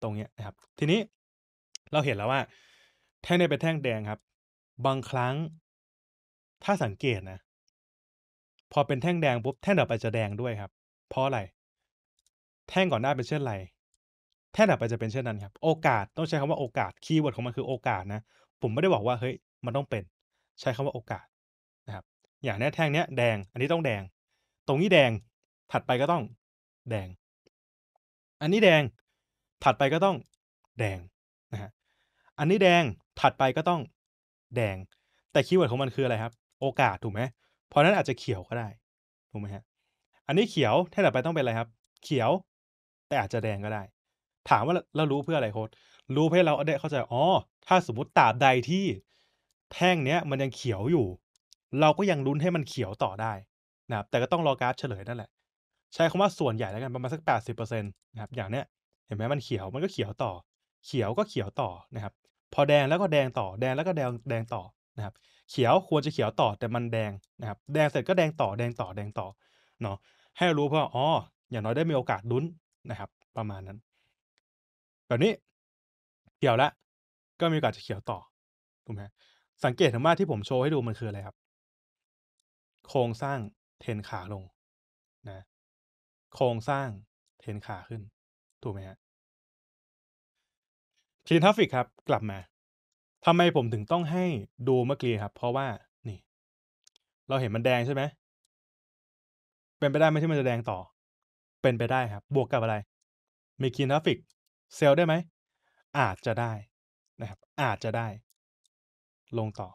ตรงเนี้ยนะครับ ทีนี้เราเห็นแล้วว่า แท่งนี้เป็นแท่งแดงครับ บางครั้ง ถ้าสังเกตนะ พอเป็นแท่งแดงปุ๊บแท่งต่อไปจะแดงด้วยครับ เพราะอะไร แท่งก่อนหน้าเป็นเช่นไรแท้แไปจะเป็นเช่นนั้นครับโอกาสต้องใช้คำว่าโอกาสคีย์เวิร์ดของมันคือโอกาสนะผมไม่ได้บอกว่าเฮ้ยมันต้องเป็น ใช้คำว่าโอกาสนะครับอย่างนี้แท่งเนี้ยแดงอันนี้ต้องแดง ตรงนี้แดงถัดไปก็ต้องแดง อันนี้แดงถัดไปก็ต้องแดงนะฮะอันนี้แดงถัดไปก็ต้องแดงแต่คีย์เวิร์ดของมันคืออะไรครับ โอกาสถูกไหมเพราะนั้นอาจจะเขียวก็ได้ถูกไหมฮะอันนี้เขียวแท่แต่ไปต้องเป็นอะไรครับ เขียวแต่อาจจะแดงก็ได้ถามว่าเรารู้เพื่ออะไรโค้ดรู้เพื่อเราได้เข้าใจ อ๋อ ถ้าสมมติตราบใดที่ แท่งเนี้ยมันยังเขียวอยู่ เราก็ยังลุ้นให้มันเขียวต่อได้นะครับแต่ก็ต้องรอกราฟเฉลยนั่นแหละ ใช้คำว่าส่วนใหญ่แล้วกันประมาณสัก 80%นะครับ อย่างเนี้ย เห็นไหมมันเขียว มันก็เขียวต่อ เขียวก็เขียวต่อ นะครับ พอแดงแล้วก็แดงต่อ แดงแล้วก็แดง แดงต่อ นะครับ เขียวควรจะเขียวต่อ แต่มันแดงนะครับ แดงเสร็จก็แดงต่อ แดงต่อ แดงต่อ เนาะ ให้รู้เพื่ออ๋อ อย่างน้อยได้มีโอกาสลุ้นนะครับ ประมาณนั้นแบบนี้เขียวแล้วก็มีโอกาสจะเขียวต่อถูกไหมสังเกตเห็นว่าที่ผมโชว์ให้ดูมันคืออะไรครับ โครงสร้างเทนขาลงนะ โครงสร้างเทนขาขึ้น ถูกไหมฮะคลีนทัฟฟิกครับ กลับมาทำไมผมถึงต้องให้ดูเมื่อกี้ครับ เพราะว่านี่ เราเห็นมันแดงใช่ไหม เป็นไปได้ไม่ใช่มันจะแดงต่อ เป็นไปได้ครับ บวกกับอะไร มีคลีนทัฟฟิกเซลได้ไหม อาจจะได้นะครับ อาจจะได้ ลงต่อ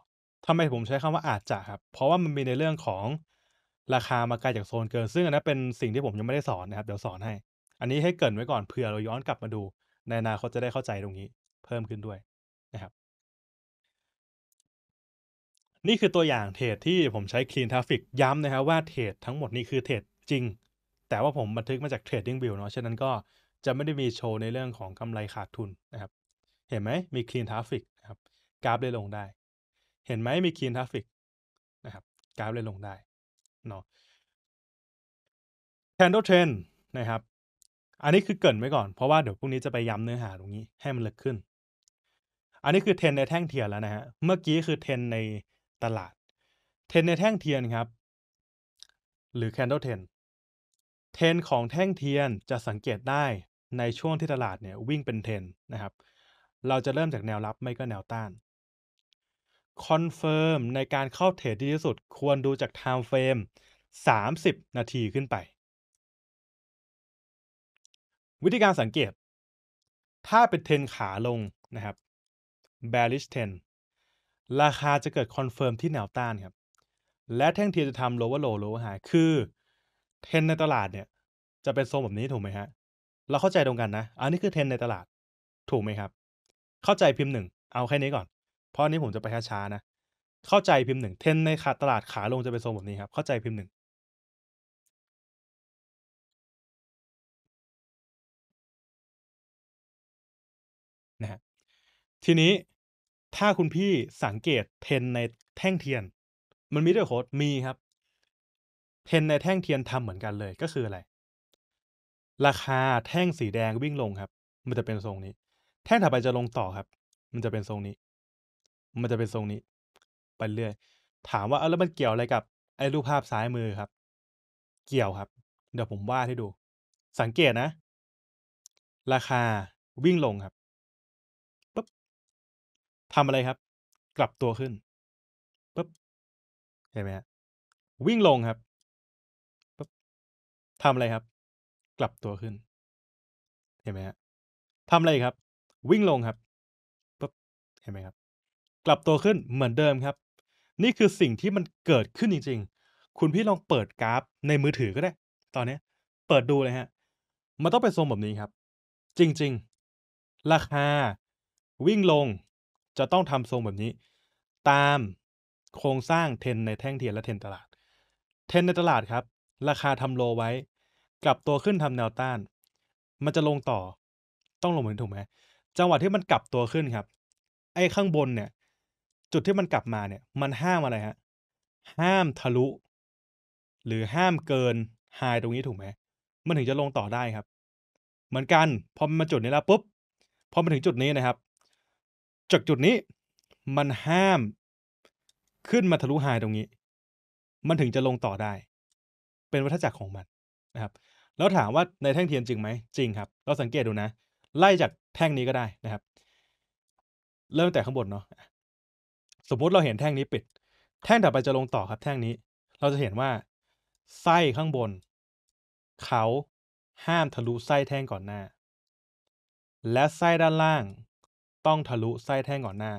ทำไมผมใช้คำว่าอาจจะครับ เพราะว่ามันมีในเรื่องของราคามาไกลจากโซนเกิน ซึ่งอันนั้นเป็นสิ่งที่ผมยังไม่ได้สอนนะครับ เดี๋ยวสอนให้ อันนี้ให้เกินไว้ก่อนเผื่อเราย้อนกลับมาดู ในอนาคตจะได้เข้าใจตรงนี้ เพิ่มขึ้นด้วยนะครับ นี่คือตัวอย่างเทรดที่ผมใช้ Clean Traffic ย้ำนะครับ ว่าเทรดทั้งหมดนี้คือเทรดจริง แต่ว่าผมบันทึกมาจาก Trading View เนาะฉะนั้นก็จะไม่ได้มีโชว์ในเรื่องของกำไรขาดทุนนะครับ เห็นไหมมีคลีนท t r a f f i นะครับกราฟเลยลงได้ เห็นไหมมีคลีนท t r a f f i นะครับกราฟเลยลงได้เนาะแคนโดเทรนนะครับ อันนี้คือเกินไว้ก่อนเพราะว่าเดี๋ยวพรุ่งนี้จะไปย้ำเนื้อหาตรงนี้ให้มันลึกขึ้น อันนี้คือเทรนในแท่งเทียนแล้วนะฮะ เมื่อกี้คือเทรนในตลาด เทรนในแท่งเทียนครับ หรือแคนโดเท r e เทรนของแท่งเทียนจะสังเกตได้ในช่วงที่ตลาดเนี่ยวิ่งเป็นเทรนนะครับ เราจะเริ่มจากแนวรับไม่ก็แนวต้านคอนเฟิร์มในการเข้าเทรดทีที่สุดควรดูจากไทม์เฟรม30 นาทีขึ้นไป วิธีการสังเกต ถ้าเป็นเทนขาลงนะครับ bearish t e n ราคาจะเกิดคอนเฟิร์มที่แนวต้านครับและแท่งเทียนจะทำ lower low lower high คือเทนในตลาดเนี่ย จะเป็นทรงแบบนี้ถูกไหมฮะเราเข้าใจตรงกันนะ อันนี้คือเทรนในตลาด ถูกไหมครับ เข้าใจพิมพ์หนึ่ง เอาแค่นี้ก่อน เพราะนี้ผมจะไปช้าๆนะ เข้าใจพิมพ์หนึ่ง เทรนในขาตลาดขาลงจะเป็นทรงแบบนี้ครับ เข้าใจพิมพ์หนึ่งนะฮะ ทีนี้ถ้าคุณพี่สังเกตเทรนในแท่งเทียน มันมีด้วยโค้ดมีครับ เทรนในแท่งเทียนทำเหมือนกันเลย ก็คืออะไรราคาแท่งสีแดงวิ่งลงครับ มันจะเป็นทรงนี้ แท่งถัดไปจะลงต่อครับ มันจะเป็นทรงนี้ มันจะเป็นทรงนี้ ไปเรื่อย ถามว่าเออแล้วมันเกี่ยวอะไรกับ ไอ้รูปภาพซ้ายมือครับ เกี่ยวครับ เดี๋ยวผมวาดให้ดู สังเกตนะ ราคาวิ่งลงครับปุ๊บทำอะไรครับ กลับตัวขึ้นปุ๊บ เห็นไหมฮะวิ่งลงครับปุ๊บทำอะไรครับกลับตัวขึ้น เห็นไหมฮะทำอะไรครับ วิ่งลงครับปุ๊บเห็นไหมครับ กลับตัวขึ้นเหมือนเดิมครับ นี่คือสิ่งที่มันเกิดขึ้นจริง ๆ คุณพี่ลองเปิดกราฟในมือถือก็ได้ ตอนนี้เปิดดูเลยฮะ มันต้องเป็นทรงแบบนี้ครับ จริง ๆ ราคา วิ่งลงจะต้องทำทรงแบบนี้ ตามโครงสร้างเทนในแท่งเทียนและเทนตลาด เทนในตลาดครับ ราคาทำโลไว้กลับตัวขึ้นทำแนวต้านมันจะลงต่อ ต้องลงเหมือนถูกไหมจังหวะที่มันกลับตัวขึ้นครับ ไอ้ข้างบนเนี่ย จุดที่มันกลับมาเนี่ย มันห้ามอะไรฮะห้ามทะลุ หรือห้ามเกินไฮตรงนี้ถูกไหมมันถึงจะลงต่อได้ครับ เหมือนกันพอมันมาจุดนี้แล้วปุ๊บพอมาถึงจุดนี้นะครับจากจุดนี้ มันห้ามขึ้นมาทะลุไฮตรงนี้ มันถึงจะลงต่อได้ เป็นวัฏจักรของมันนะครับแล้วถามว่าในแท่งเทียนจริงไหมจริงครับ เราสังเกตดูนะ ไล่จากแท่งนี้ก็ได้นะครับ เริ่มแต่ข้างบนเนาะสมมุติเราเห็นแท่งนี้ปิด แท่งต่อไปจะลงต่อครับแท่งนี้ เราจะเห็นว่าไส้ข้างบน เขาห้ามทะลุไส้แท่งก่อนหน้า และไส้ด้านล่าง ต้องทะลุไส้แท่งก่อนหน้า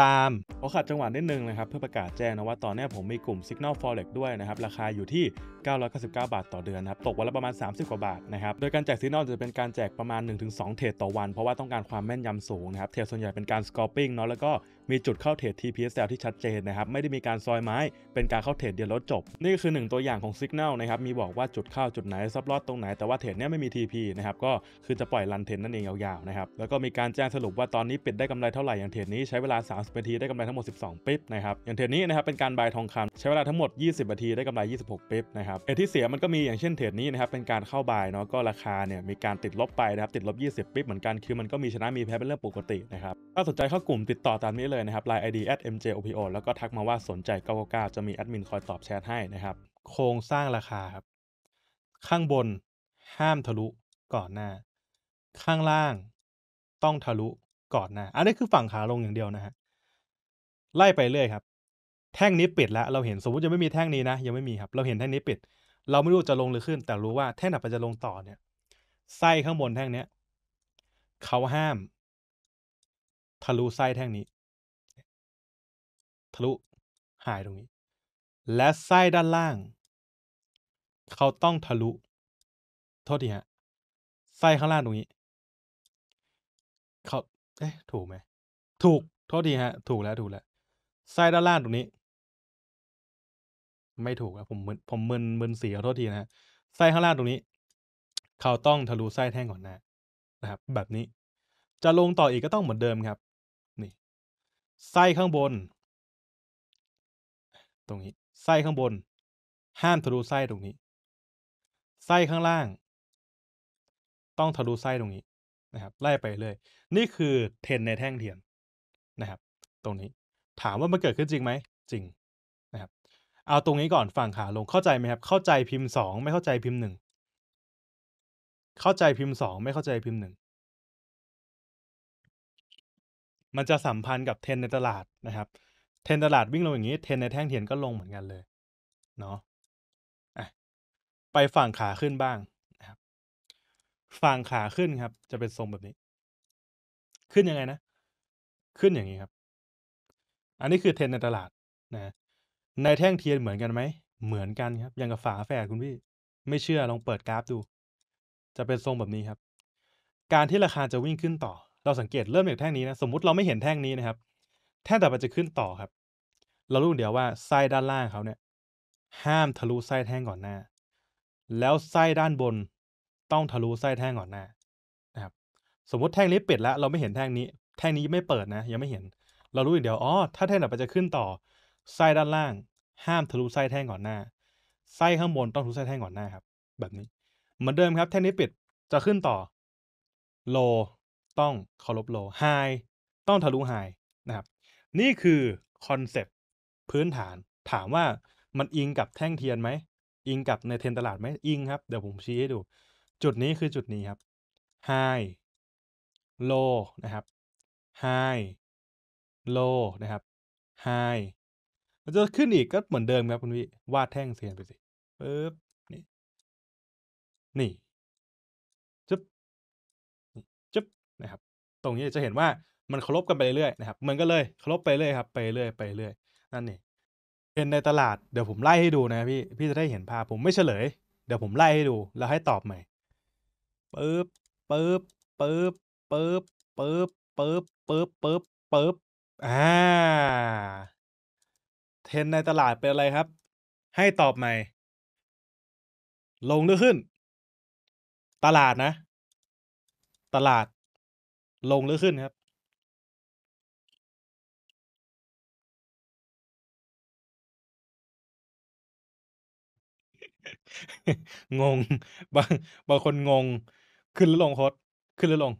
ตามขอขัดจังหวะนิดนึงนะครับ เพื่อประกาศแจ้งนะว่าตอนนี้ผมมีกลุ่ม Signal Forex ด้วยนะครับ ราคาอยู่ที่ 999 บาทต่อเดือนนะครับตกวันละประมาณ 30 กว่าบาทนะครับ โดยการแจก Signal จะเป็นการแจกประมาณ 1-2 เทรดต่อวัน เพราะว่าต้องการความแม่นยำสูงนะครับ เทรดส่วนใหญ่เป็นการ s c o p i n g เนาะแล้วก็มีจุดเข้าเทรด TPSL ที่ชัดเจนนะครับไม่ได้มีการซอยไม้เป็นการเข้าเทรดเดียวแล้วจบ นี่คือ 1 ตัวอย่างของ Signal นะครับมีบอกว่าจุดเข้า จุดไหนซับลอดตรงไหนแต่ว่าเทรดเนี้ยไม่มี TP นะครับก็คือจะปล่อยรันเทรดนั่นเองยาวๆนะครับแล้วก็มีการแจ้งสรุปว่าตอนนี้ปิดได้กำไรเท่าไหร่ อย่างเทรดนี้ใช้เวลา 30 นาทีได้กำไรทั้งหมด 12ปิ๊บนะครับอย่างเทรดนี้นะครับเป็นการบายทองคำใช้เวลาทั้งหมด 20 นาทีได้กำไร 26ปิ๊บนะครับเทรดที่เสียมันก็มีอย่างเช่นเทรดนี้นะครับเป็นการเข้าบายเนาะก็ราคาเนี่ยมีการติดลบไปนะครับติดลบ 20ปิ๊บเหมือนกันคือมันก็มีชนะมีแพ้เป็นเรื่องปกตินะครับถ้าสนใจเข้ากลุ่มติดต่อตามนี้เลยนะครับ Line ID at mjopo แล้วก็ทักมาว่าสนใจ9 9จะมีแอดมินคอยตอบแชทให้นะครับโครงสร้างราคาครับข้างบนห้ามทะลุก่อนหน้าข้างล่างต้องทะลุก่อนหน้า อันนี้คือฝั่งขาลงอย่างเดียวนะฮะไล่ไปเรื่อยครับแท่งนี้ปิดแล้ว เราเห็นสมมติยังไม่มีแท่งนี้นะยังไม่มีครับเราเห็นแท่งนี้ปิด เราไม่รู้จะลงหรือขึ้น แต่รู้ว่าแท่งไหนจะลงต่อเนี่ยไส้ข้างบนแท่งเนี้ยเขาห้าม ทะลุไส้แท่งนี้ทะลุหายตรงนี้ และไส้ด้านล่าง เขาต้องทะลุโทษทีฮะไส้ข้างล่างตรงนี้เขาเอ๊ะถูกไหมถูกโทษทีฮะ ถูกแล้วถูกแล้วไส้ด้านล่างตรงนี้ ไม่ถูกครับผมมึผมมึนมึนสียโทษทีนะฮะไส้ข้างล่างตรงนี้ เขาต้องทะลุไส้แท่งก่อนนะ นะครับ แบบนี้จะลงต่ออีกก็ต้องเหมือนเดิมครับ นี่ไส้ข้างบนตรงนี้ไส้ข้างบน ห้ามทะลุไส้ตรงนี้ไส้ข้างล่าง ต้องทะลุไส้ตรงนี้นะครับไล่ไปเลย นี่คือเทนในแท่งเทียนนะครับ ตรงนี้ถามว่ามันเกิดขึ้นจริงไหม จริงนะครับ เอาตรงนี้ก่อนฝั่งขาลงเข้าใจไหมครับ เข้าใจพิมพ์สองไม่เข้าใจพิมพ์หนึ่งเข้าใจพิมพ์สอง ไม่เข้าใจพิมพ์หนึ่งมันจะสัมพันธ์กับเทนในตลาดนะครับเทนตลาดวิ่งลงอย่างนี้ เทนในแท่งเทียนก็ลงเหมือนกันเลยเนาะไปฝั่งขาขึ้นบ้างนะครับฝั่งขาขึ้นครับ จะเป็นทรงแบบนี้ ขึ้นยังไงนะ ขึ้นอย่างนี้ครับ อันนี้คือเทนในตลาดนะ ในแท่งเทียนเหมือนกันไหมเหมือนกันครับอย่างกับฝาแฝดคุณพี่ ไม่เชื่อลองเปิดกราฟดู จะเป็นทรงแบบนี้ครับ การที่ราคาจะวิ่งขึ้นต่อ เราสังเกตเริ่มจากแท่งนี้นะสมมติเราไม่เห็นแท่งนี้นะครับแท่นต่อไปจะขึ้นต่อครับ เรารู้เดียวว่าไส้ด้านล่างเขาเนี่ย ห้ามทะลุไส้แท่งก่อนหน้า แล้วไส้ด้านบน ต้องทะลุไส้แท่งก่อนหน้า นะครับ สมมติแท่งนี้ปิดแล้ว เราไม่เห็นแท่งนี้ แท่งนี้ไม่เปิดนะยังไม่เห็น เรารู้อย่างเดียวอ๋อถ้าแท่งต่อไปจะขึ้นต่อไส้ด้านล่าง ห้ามทะลุไส้แท่งก่อนหน้าไส้ข้างบนต้องทะลุไส้แท่งก่อนหน้าครับ แบบนี้เหมือนเดิมครับ แท่งนี้ปิดจะขึ้นต่อ โลต้องเคารพโลไฮต้องทะลุไฮนะครับนี่คือคอนเซปต์พื้นฐาน ถามว่ามันอิงกับแท่งเทียนไหม อิงกับในเทนตลาดไหม อิงครับ เดี๋ยวผมชี้ให้ดู จุดนี้คือจุดนี้ครับ high low นะครับ high low นะครับ high มันจะขึ้นอีกก็เหมือนเดิมครับคุณวิวาดแท่งเทียนไปสิปึ๊บนี่ นี่จึ๊บจึ๊บนะครับ ตรงนี้จะเห็นว่ามันเคารพกันไปเรื่อยๆนะครับมันก็เลยเคารพไปเรื่อย ครับ ไปเรื่อยไปเรื่อยนั่นนี่เทรนในตลาดเดี๋ยวผมไล่ให้ดูนะ พี่พี่จะได้เห็นภาพผมไม่เฉลยเดี๋ยวผมไล่ให้ดูแล้วให้ตอบใหม่ปึ๊บปึ๊บปึ๊บปึ๊บปึ๊บปึ๊บปึ๊บปึ๊บปึ๊บอ่าเทรนในตลาดเป็นอะไรครับ ให้ตอบใหม่ ลงหรือขึ้น ตลาดนะ ตลาดลงหรือขึ้นครับงงบางบางคนงงขึ้นแล้วลงโคดขึ้นแล้วลง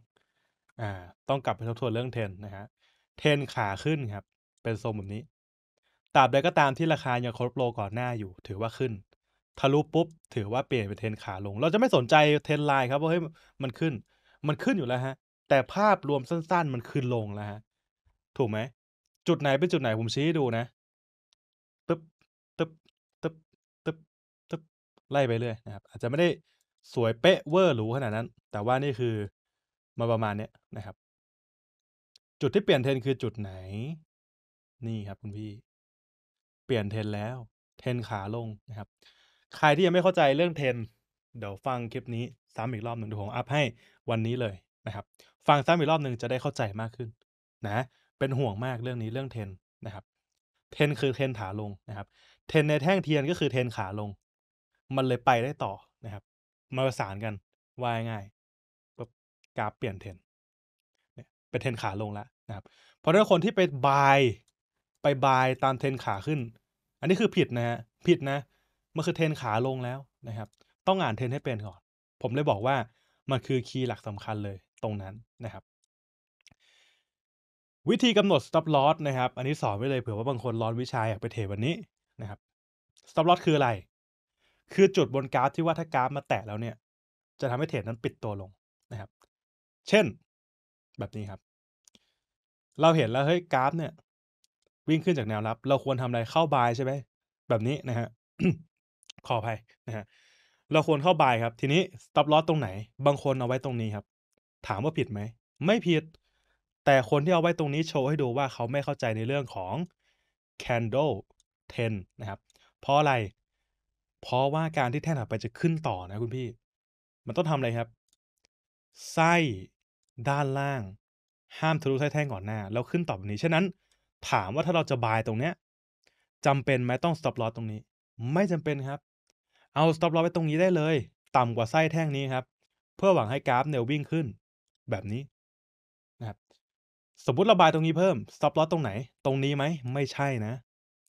อ่า ต้องกลับไปทบทวนเรื่องเทนนะฮะ เทนขาขึ้นครับ เป็นทรงแบบนี้ตราบใดก็ตามที่ราคายังครบโปรก่อนหน้าอยู่ ถือว่าขึ้น ทะลุปุ๊บถือว่าเปลี่ยนเป็นเทนขาลงเราจะไม่สนใจเทนไลน์ครับว่าเฮ้ยมันขึ้น มันขึ้นอยู่แล้วฮะ แต่ภาพรวมสั้นๆมันขึ้นลงแล้วฮะถูกไหมจุดไหนเป็นจุดไหนผมชี้ให้ดูนะไล่ไปเรื่อยนะครับอาจจะไม่ได้สวยเป๊ะเวอร์หรูขนาดนั้น แต่ว่านี่คือมาประมาณเนี้ยนะครับ จุดที่เปลี่ยนเทรนคือจุดไหนนี่ครับคุณพี่เปลี่ยนเทรนแล้ว เทรนขาลงนะครับใครที่ยังไม่เข้าใจเรื่องเทรนเดี๋ยวฟังคลิปนี้ซ้ำอีกรอบหนึ่ง ดู๋ยวผมอัพให้วันนี้เลยนะครับ ฟังซ้ำอีก รอบหนึ่งจะได้เข้าใจมากขึ้น นะ เป็นห่วงมากเรื่องนี้เรื่องเทรนนะครับ เทรนคือเทรนขาลงนะครับ เทรนในแท่งเทียนก็คือเทรนขาลงมันเลยไปได้ต่อนะครับ มาประสานกันวายง่ายปุ๊บกราฟเปลี่ยนเทนเนี่ย เป็นเทนขาลงแล้วนะครับเพราะถ้าคนที่ไป บาย ไป บาย ตามเทนขาขึ้น อันนี้คือผิดนะฮะผิดนะมันคือเทนขาลงแล้วนะครับ ต้องอ่านเทนให้เป็นก่อน ผมเลยบอกว่ามันคือคีย์หลักสำคัญเลยตรงนั้นนะครับ วิธีกำหนด stop loss นะครับ อันนี้สอนไว้เลยเผื่อว่าบางคนร้อนวิชาอยากไปเทรดวันนี้นะครับ stop loss คืออะไรคือจุดบนกราฟที่ว่าถ้ากราฟมาแตะแล้วเนี่ย จะทำให้เทรดนั้นปิดตัวลงนะครับ เช่นแบบนี้ครับ เราเห็นแล้วเฮ้ยกราฟ เนี่ย วิ่งขึ้นจากแนวรับ เราควรทำอะไรเข้าบายใช่ไหม แบบนี้นะฮะขออภัยนะฮะเราควรเข้าบายครับ ทีนี้สต็อปลอสตรงไหน บางคนเอาไว้ตรงนี้ครับ ถามว่าผิดไหมไม่ผิด แต่คนที่เอาไว้ตรงนี้โชว์ให้ดูว่าเขาไม่เข้าใจในเรื่องของ candle ten นะครับ เพราะอะไรเพราะว่าการที่แท่นถัดไปจะขึ้นต่อนะคุณพี่ มันต้องทำอะไรครับ ไส้ด้านล่าง ห้ามทะลุไส้แท่งก่อนหน้า แล้วขึ้นต่อแบบนี้ ฉะนั้นถามว่าถ้าเราจะบายตรงเนี้ยจำเป็นไหมต้องสต็อปลอตตรงนี้ ไม่จำเป็นครับ เอาสต็อปลอตไว้ตรงนี้ได้เลย ต่ำกว่าไส้แท่งนี้ครับ เพื่อหวังให้กราฟเนี่ยวิ่งขึ้น แบบนี้นะครับ สมมติเราบายตรงนี้เพิ่มสต็อปลอตตรงไหน ตรงนี้ไหม ไม่ใช่นะ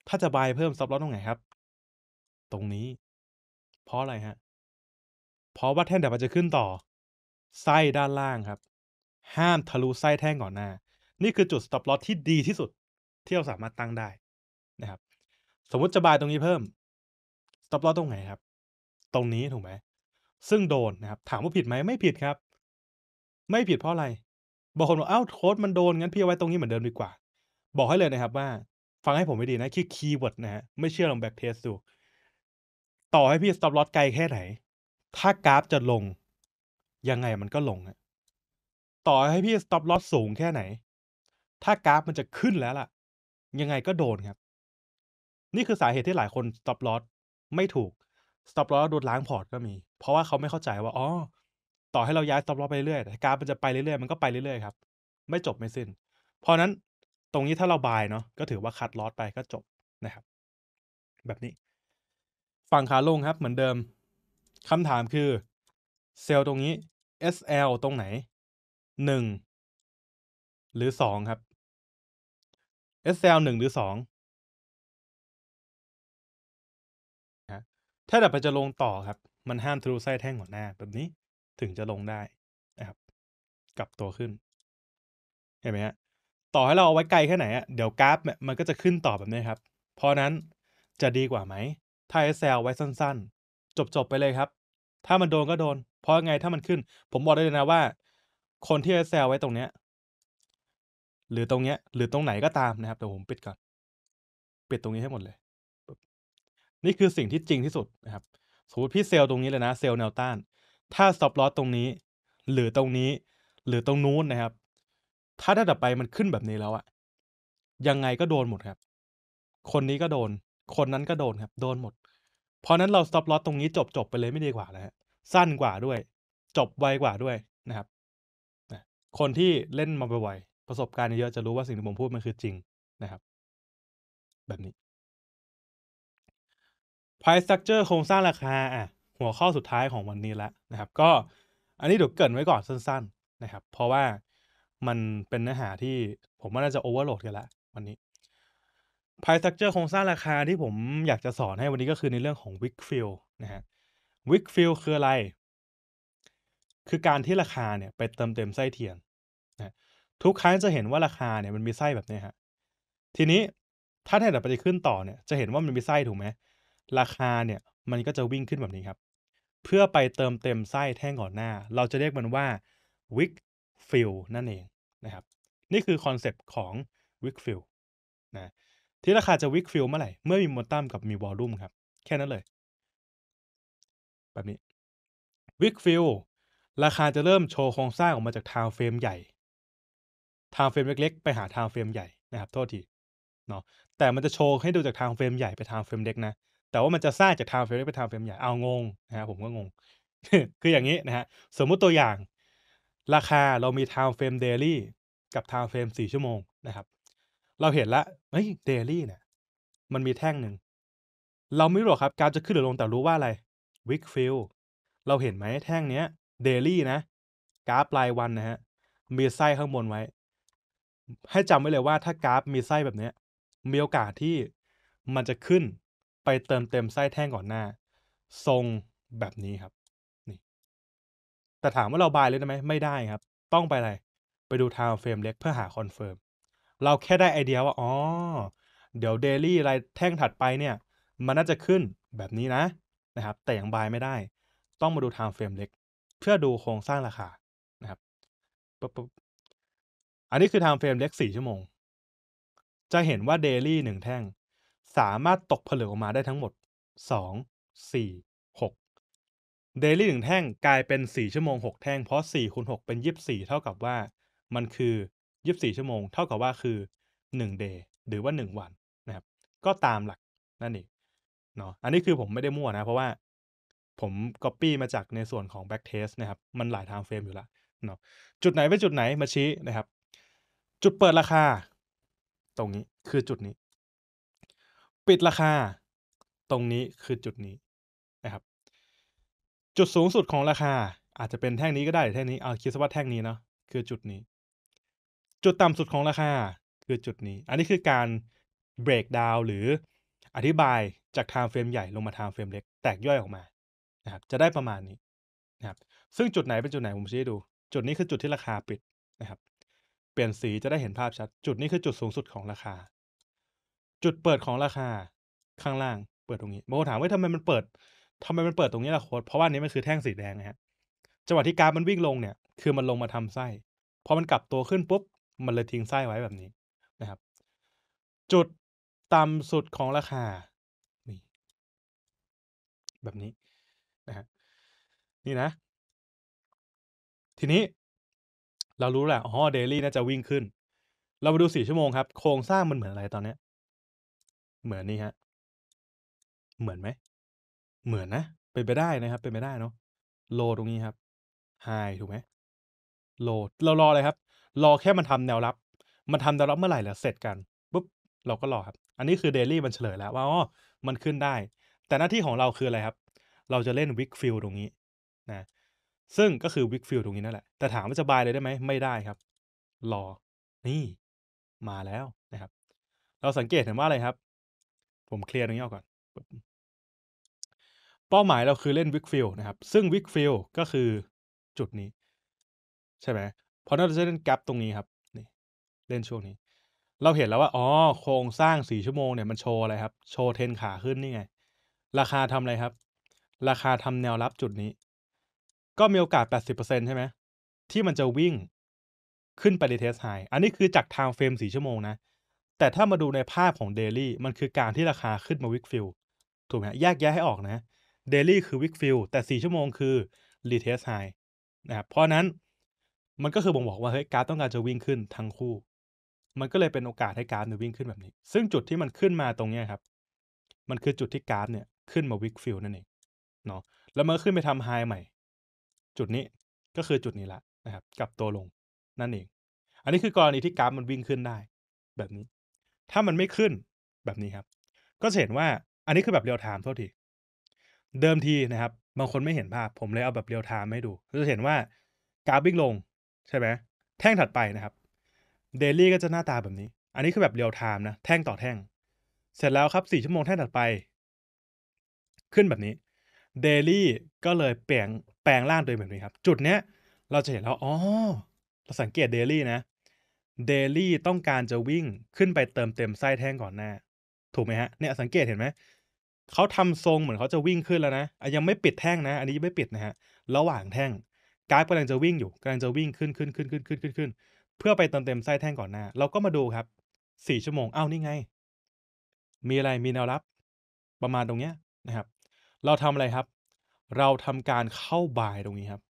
ถ้าจะบายเพิ่มสต็อปลอตตรงไหนครับ ตรงนี้เพราะอะไรฮะ เพราะว่าแท่นดยบมันจะขึ้นต่อ ไส้ด้านล่างครับ ห้ามทะลุไส้แท่งก่อนหน้า นี่คือจุดสต็อปลอสที่ดีที่สุด ที่เราสามารถตั้งได้นะครับ สมมติจะบายตรงนี้เพิ่ม สต็อปลอสตรงไหนครับ ตรงนี้ถูกไหม ซึ่งโดนนะครับ ถามว่าผิดไหม ไม่ผิดครับ ไม่ผิดเพราะอะไรบางคนบอกอ้าโค้ดมันโดนงั้นพี่เอาไว้ตรงนี้เหมือนเดิมดีกว่า บอกให้เลยนะครับ ว่า ฟังให้ผมไม่ดีนะ คือคีย์เวิร์ดนะฮะ ไม่เชื่อลองแบ็กเทสดูต่อให้พี่สต็อปลอสไกลแค่ไหน ถ้ากราฟจะลง ยังไงมันก็ลงอะต่อให้พี่สต็อปลอสสูงแค่ไหน ถ้ากราฟมันจะขึ้นแล้วล่ะ ยังไงก็โดนครับ นี่คือสาเหตุที่หลายคนสต็อปลอสไม่ถูกสต็อปลอสโดนล้างพอร์ตก็มี เพราะว่าเขาไม่เข้าใจว่า อ๋อ ต่อให้เราย้ายสต็อปลอสไปเรื่อยแต่กราฟมันจะไปเรื่อยๆ มันก็ไปเรื่อยๆครับ ไม่จบไม่สิน้น เพราะนั้นตรงนี้ถ้าเราบายเนาะ ก็ถือว่าคัดลอสไปก็จบนะครับ แบบนี้ฝั่งขาลงครับเหมือนเดิมคำถามคือเซลล์ตรงนี้ SL ตรงไหน1 หรือ2ครับ SL 1 หรือ2นะถ้าดับไปจะลงต่อครับ มันห้ามทะลุไส้แท่งหัวหน้า แบบนี้ถึงจะลงได้นะครับกลับตัวขึ้น เห็นไหมฮะต่อให้เราเอาไว้ไกลแค่ไหนอะเดี๋ยวกราฟมันก็จะขึ้นต่อแบบนี้ครับ เพราะนั้นจะดีกว่าไหมไทยแซวไว้สั้นๆ จบๆ ไปเลยครับ ถ้ามันโดนก็โดน เพราะไงถ้ามันขึ้น ผมบอกได้เลยนะว่า คนที่แซวไว้ตรงเนี้ย หรือตรงเนี้ย หรือตรงไหนก็ตามนะครับ แต่ผมปิดก่อน ปิดตรงนี้ให้หมดเลย นี่คือสิ่งที่จริงที่สุดนะครับสมมติพี่เซลตรงนี้เลยนะ เซลแนวต้าน ถ้าสต็อปลอตตรงนี้ หรือตรงนี้ หรือตรงนู้นนะครับ ถ้า้าดับไปมันขึ้นแบบนี้แล้วอะยังไงก็โดนหมดครับ คนนี้ก็โดนคนนั้นก็โดนครับ โดนหมด เพราะนั้นเราสต็อปลอตตรงนี้จบจบไปเลยไม่ดีกว่านะฮะสั้นกว่าด้วย จบไวกว่าด้วยนะครับ คนที่เล่นมาบ่อยๆประสบการณ์เยอะจะรู้ว่าสิ่งที่ผมพูดมันคือจริงนะครับ แบบนี้ price structure โครงสร้างราคาอ่ะ หัวข้อสุดท้ายของวันนี้แล้วนะครับ ก็อันนี้เดี๋ยวเกินไว้ก่อนสั้นๆนะครับ เพราะว่ามันเป็นเนื้อหาที่ผมว่าน่าจะโอเวอร์โหลดกันละวันนี้พายสต s t r u c t u โครงสร้างราคาที่ผมอยากจะสอนให้วันนี้ก็คือในเรื่องของวิกฟิลนะฮะวิกฟิลคืออะไร คือการที่ราคาเนี่ยไปเติมเต็มไส้เทียนนะทุกครั้งจะเห็นว่าราคาเนี่ยมันมีไส้แบบนี้ฮะทีนี้ถ้าห้าเกดไปขึ้นต่อเนี่ย จะเห็นว่ามันมีไส้ถูกไหมราคาเนี่ยมันก็จะวิ่งขึ้นแบบนี้ครับ เพื่อไปเติมเต็มไส้แท่งก่อนหน้า เราจะเรียกมันว่าวิกฟิลนั่นเองนะครับ นี่คือคอนเซปต์ของวิกฟิลนะที่ราคาจะวิกฟิลเมื่อไหร่ เมื่อมีโมตัมกับมีวอลลุ่มครับ แค่นั้นเลย แบบนี้ วิกฟิลราคาจะเริ่มโชว์โครงสร้างออกมาจากทาวเฟรมใหญ่ ทาวเฟรมเล็กๆ ไปหาทาวเฟรมใหญ่นะครับ โทษที เนาะ แต่มันจะโชว์ให้ดูจากทาวเฟรมใหญ่ไปทาวเฟรมเล็กนะ แต่ว่ามันจะสร้างจากทาวเฟรมเล็กไปทาวเฟรมใหญ่ เอางงนะฮะผมก็งง คืออย่างนี้นะฮะสมมุติตัวอย่าง ราคาเรามีทาวเฟรมเดลี่กับทาวเฟรมสี่ชั่วโมงนะครับเราเห็นละเฮ้ยเดลี่เนี่ยมันมีแท่งหนึ่ง เราไม่รู้ครับการจะขึ้นหรือลงแต่รู้ว่าอะไรวิกฟิลเราเห็นไหมแท่งเนี้ยเดลี่นะกราฟรายวันนะฮะมีไส้ข้างบนไว้ ให้จำไว้เลยว่าถ้ากราฟ มีไส้แบบเนี้ยมีโอกาสที่มันจะขึ้นไปเติมเต็มไส้แท่งก่อนหน้า ทรงแบบนี้ครับนี่ แต่ถามว่าเราบายเลยได้ไหมไม่ได้ครับ ต้องไปอะไรไปดูทาวเฟรมเล็กเพื่อหาคอนเฟิร์มเราแค่ได้ไอเดียว่า อ๋อ เดี๋ยวเดลี่รายแท่งถัดไปเนี่ย มันน่าจะขึ้นแบบนี้นะนะครับ แต่ยังบายไม่ได้ ต้องมาดูไทม์เฟรมเล็กเพื่อดูโครงสร้างราคานะครับปุ๊บปบอันนี้คือไทม์เฟรมเล็ก 4 ชั่วโมง จะเห็นว่าเดลี่หนึ่งแท่ง สามารถตกผลึกออกมาได้ทั้งหมด 2 4 6เดลี่หนึ่งแท่งกลายเป็น 4 ชั่วโมง6 แท่งเพราะ4คูณกเป็น24เท่ากับว่า มันคือยี่สี่ชั่วโมงเท่ากับว่าคือหนึ่งเดย์หรือว่าหนึ่งวันนะครับ ก็ตามหลักนั่นเองเนาะอันนี้คือผมไม่ได้มั่วนะเพราะว่าผมก๊อปปี้มาจากในส่วนของแบ็กเทสนะครับ มันหลายทางเฟรมอยู่ละเนาะจุดไหนไปจุดไหนมาชี้นะครับ จุดเปิดราคาตรงนี้คือจุดนี้ ปิดราคาตรงนี้คือจุดนี้นะครับ จุดสูงสุดของราคา อาจจะเป็นแท่งนี้ก็ได้แท่งนี้เอาคิดซะว่าแท่งนี้เนาะคือจุดนี้จุดต่ำสุดของราคาคือจุดนี้ อันนี้คือการเบรกดาวหรืออธิบายจากไทม์เฟรมใหญ่ลงมาไทม์เฟรมเล็กแตกย่อยออกมานะครับ จะได้ประมาณนี้นะครับ ซึ่งจุดไหนเป็นจุดไหนผมชี้ให้ดู จุดนี้คือจุดที่ราคาปิดนะครับ เปลี่ยนสีจะได้เห็นภาพชัด จุดนี้คือจุดสูงสุดของราคา จุดเปิดของราคาข้างล่างเปิดตรงนี้บางคนถามว่าทำไมมันเปิดทำไมมันเปิดตรงนี้ล่ะโค้ดเพราะว่านี้มันคือแท่งสีแดงนะฮะจังหวะที่กราฟมันวิ่งลงเนี่ย คือมันลงมาทำไส้ พอมันกลับตัวขึ้นปุ๊บมันเลยทิ้งไส้ไว้แบบนี้นะครับจุดต่ำสุดของราคานี่ แบบนี้นะฮะนี่นะทีนี้เรารู้แหละอ๋อเดลี่น่าจะวิ่งขึ้น เรามาดูสี่ชั่วโมงครับโครงสร้างมันเหมือนอะไรตอนนี้เหมือนนี่ฮะเหมือนไหม เหมือนนะเป็นไปได้นะครับเป็นไปได้เนาะโลตรงนี้ครับไฮถูกไหมโลเรารออะไรครับรอแค่มันทำแนวรับ มันทำแนวรับเมื่อไหร่แล้วเสร็จกันปุ๊บ เราก็รอครับ อันนี้คือเดลี่มันเฉลยแล้ว ว่าอ๋อ มันขึ้นได้ แต่หน้าที่ของเราคืออะไรครับ เราจะเล่นวิกฟิลตรงนี้ นะ ซึ่งก็คือวิกฟิลตรงนี้นั่นแหละ แต่ถามว่าจะบายเลยได้ไหมไม่ได้ครับ รอ นี่มาแล้วนะครับ เราสังเกตเห็นว่าอะไรครับ ผมเคลียร์ตรงนี้ออกก่อน เป้าหมายเราคือเล่นวิกฟิลนะครับ ซึ่งวิกฟิลก็คือจุดนี้ ใช่ไหมพราะเราจะเล่นแกลบตรงนี้ครับนี่เล่นช่วงนี้ เราเห็นแล้วว่าอ๋อโครงสร้างสี่ชั่วโมงเนี่ยมันโชว์อะไรครับ โชว์เทนขาขึ้นนี่ไง ราคาทำอะไรครับ ราคาทำแนวรับจุดนี้ ก็มีโอกาส 80%ใช่ไหมที่มันจะวิ่งขึ้นไปในเทสไฮอันนี้คือจากไทม์เฟรมสี่ชั่วโมงนะ แต่ถ้ามาดูในภาพของเดลี่มันคือการที่ราคาขึ้นมาวิกฟิลถูกไหมแยกแยะให้ออกนะเดลี่คือวิกฟิลแต่4ชั่วโมงคือรีเทสไฮนะครับเพราะนั้นมันก็คือบ่งบอกว่าเฮ้ยการ์ดต้องการจะวิ่งขึ้นทั้งคู่ มันก็เลยเป็นโอกาสให้การ์ดเนี่ยวิ่งขึ้นแบบนี้ ซึ่งจุดที่มันขึ้นมาตรงเนี้ยครับ มันคือจุดที่การ์ดเนี่ย ขึ้นมาวิกฟิลนั่นเอง เนาะ แล้วมันขึ้นไปทำไฮใหม่ จุดนี้ก็คือจุดนี้ละนะครับกลับตัวลง นั่นเอง อันนี้คือกรณีที่การ์ดมันวิ่งขึ้นได้ แบบนี้ ถ้ามันไม่ขึ้นแบบนี้ครับ ก็เห็นว่าอันนี้คือแบบเรียวไทม์เทาที เดิมทีนะครับ บางคนไม่เห็นภาพผมเลยเอาแบบเรียวไทม์ให้ดู ก็จะเห็นว่ากราฟวิ่งลงใช่ไหมแท่งถัดไปนะครับเดลี่ก็จะหน้าตาแบบนี้ อันนี้คือแบบเรียลไทม์นะแท่งต่อแท่ง เสร็จแล้วครับสี่ชั่วโมงแท่งถัดไป ขึ้นแบบนี้เดลี่ก็เลยแปลงแปลงร่างตัวเองแบบนี้ครับ จุดเนี้ยเราจะเห็นแล้วอ๋อเราสังเกตเดลี่นะเดลี่ต้องการจะวิ่งขึ้นไปเติมเต็มไส้แท่งก่อนหน้า ถูกไหมฮะ เนี่ยสังเกตเห็นไหม เขาทำทรงเหมือนเขาจะวิ่งขึ้นแล้วนะยังไม่ปิดแท่งนะอันนี้ยังไม่ปิดนะฮะระหว่างแท่งกราฟกำลังจะวิ่งอยู่กำลังจะวิ่งขึ้นขึ้นขึ้นขึ้นขึ้นขึ้นขึ้นเพื่อไปเติมเต็มไส้แท่งก่อนหน้า เราก็มาดูครับสี่ชั่วโมงเอ้านี่ไงมีอะไรมีแนวรับ ประมาณตรงเนี้ยนะครับ เราทำอะไรครับ เราทำการเข้าบายตรงนี้ครับ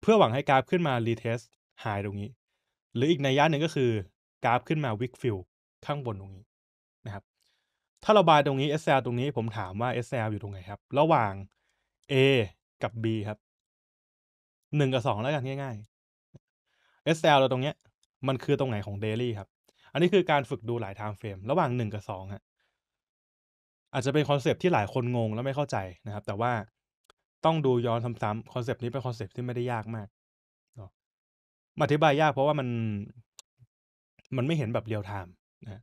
เพื่อหวังให้กราฟขึ้นมารีเทสหายตรงนี้ หรืออีกในย่านหนึ่งก็คือกราฟขึ้นมาวิกฟิลข้างบนตรงนี้นะครับ ถ้าเราบายตรงนี้ SL ตรงนี้ผมถามว่า SL อยู่ตรงไหนครับระหว่าง A กับ B ครับหนึ่งกับสองแล้วกัน ง่ายๆ SL เราตรงเนี้ย มันคือตรงไหนของ daily ครับ อันนี้คือการฝึกดูหลาย time frame ระหว่างหนึ่งกับสองฮะอาจจะเป็นคอนเซปที่หลายคนงง แล้วไม่เข้าใจนะครับ แต่ว่าต้องดูย้อนซ้ำๆคอนเซปต์นี้เป็นคอนเซปต์ที่ไม่ได้ยากมากอธิบายยาก เพราะว่ามันมันไม่เห็นแบบเรียลไทม์นะ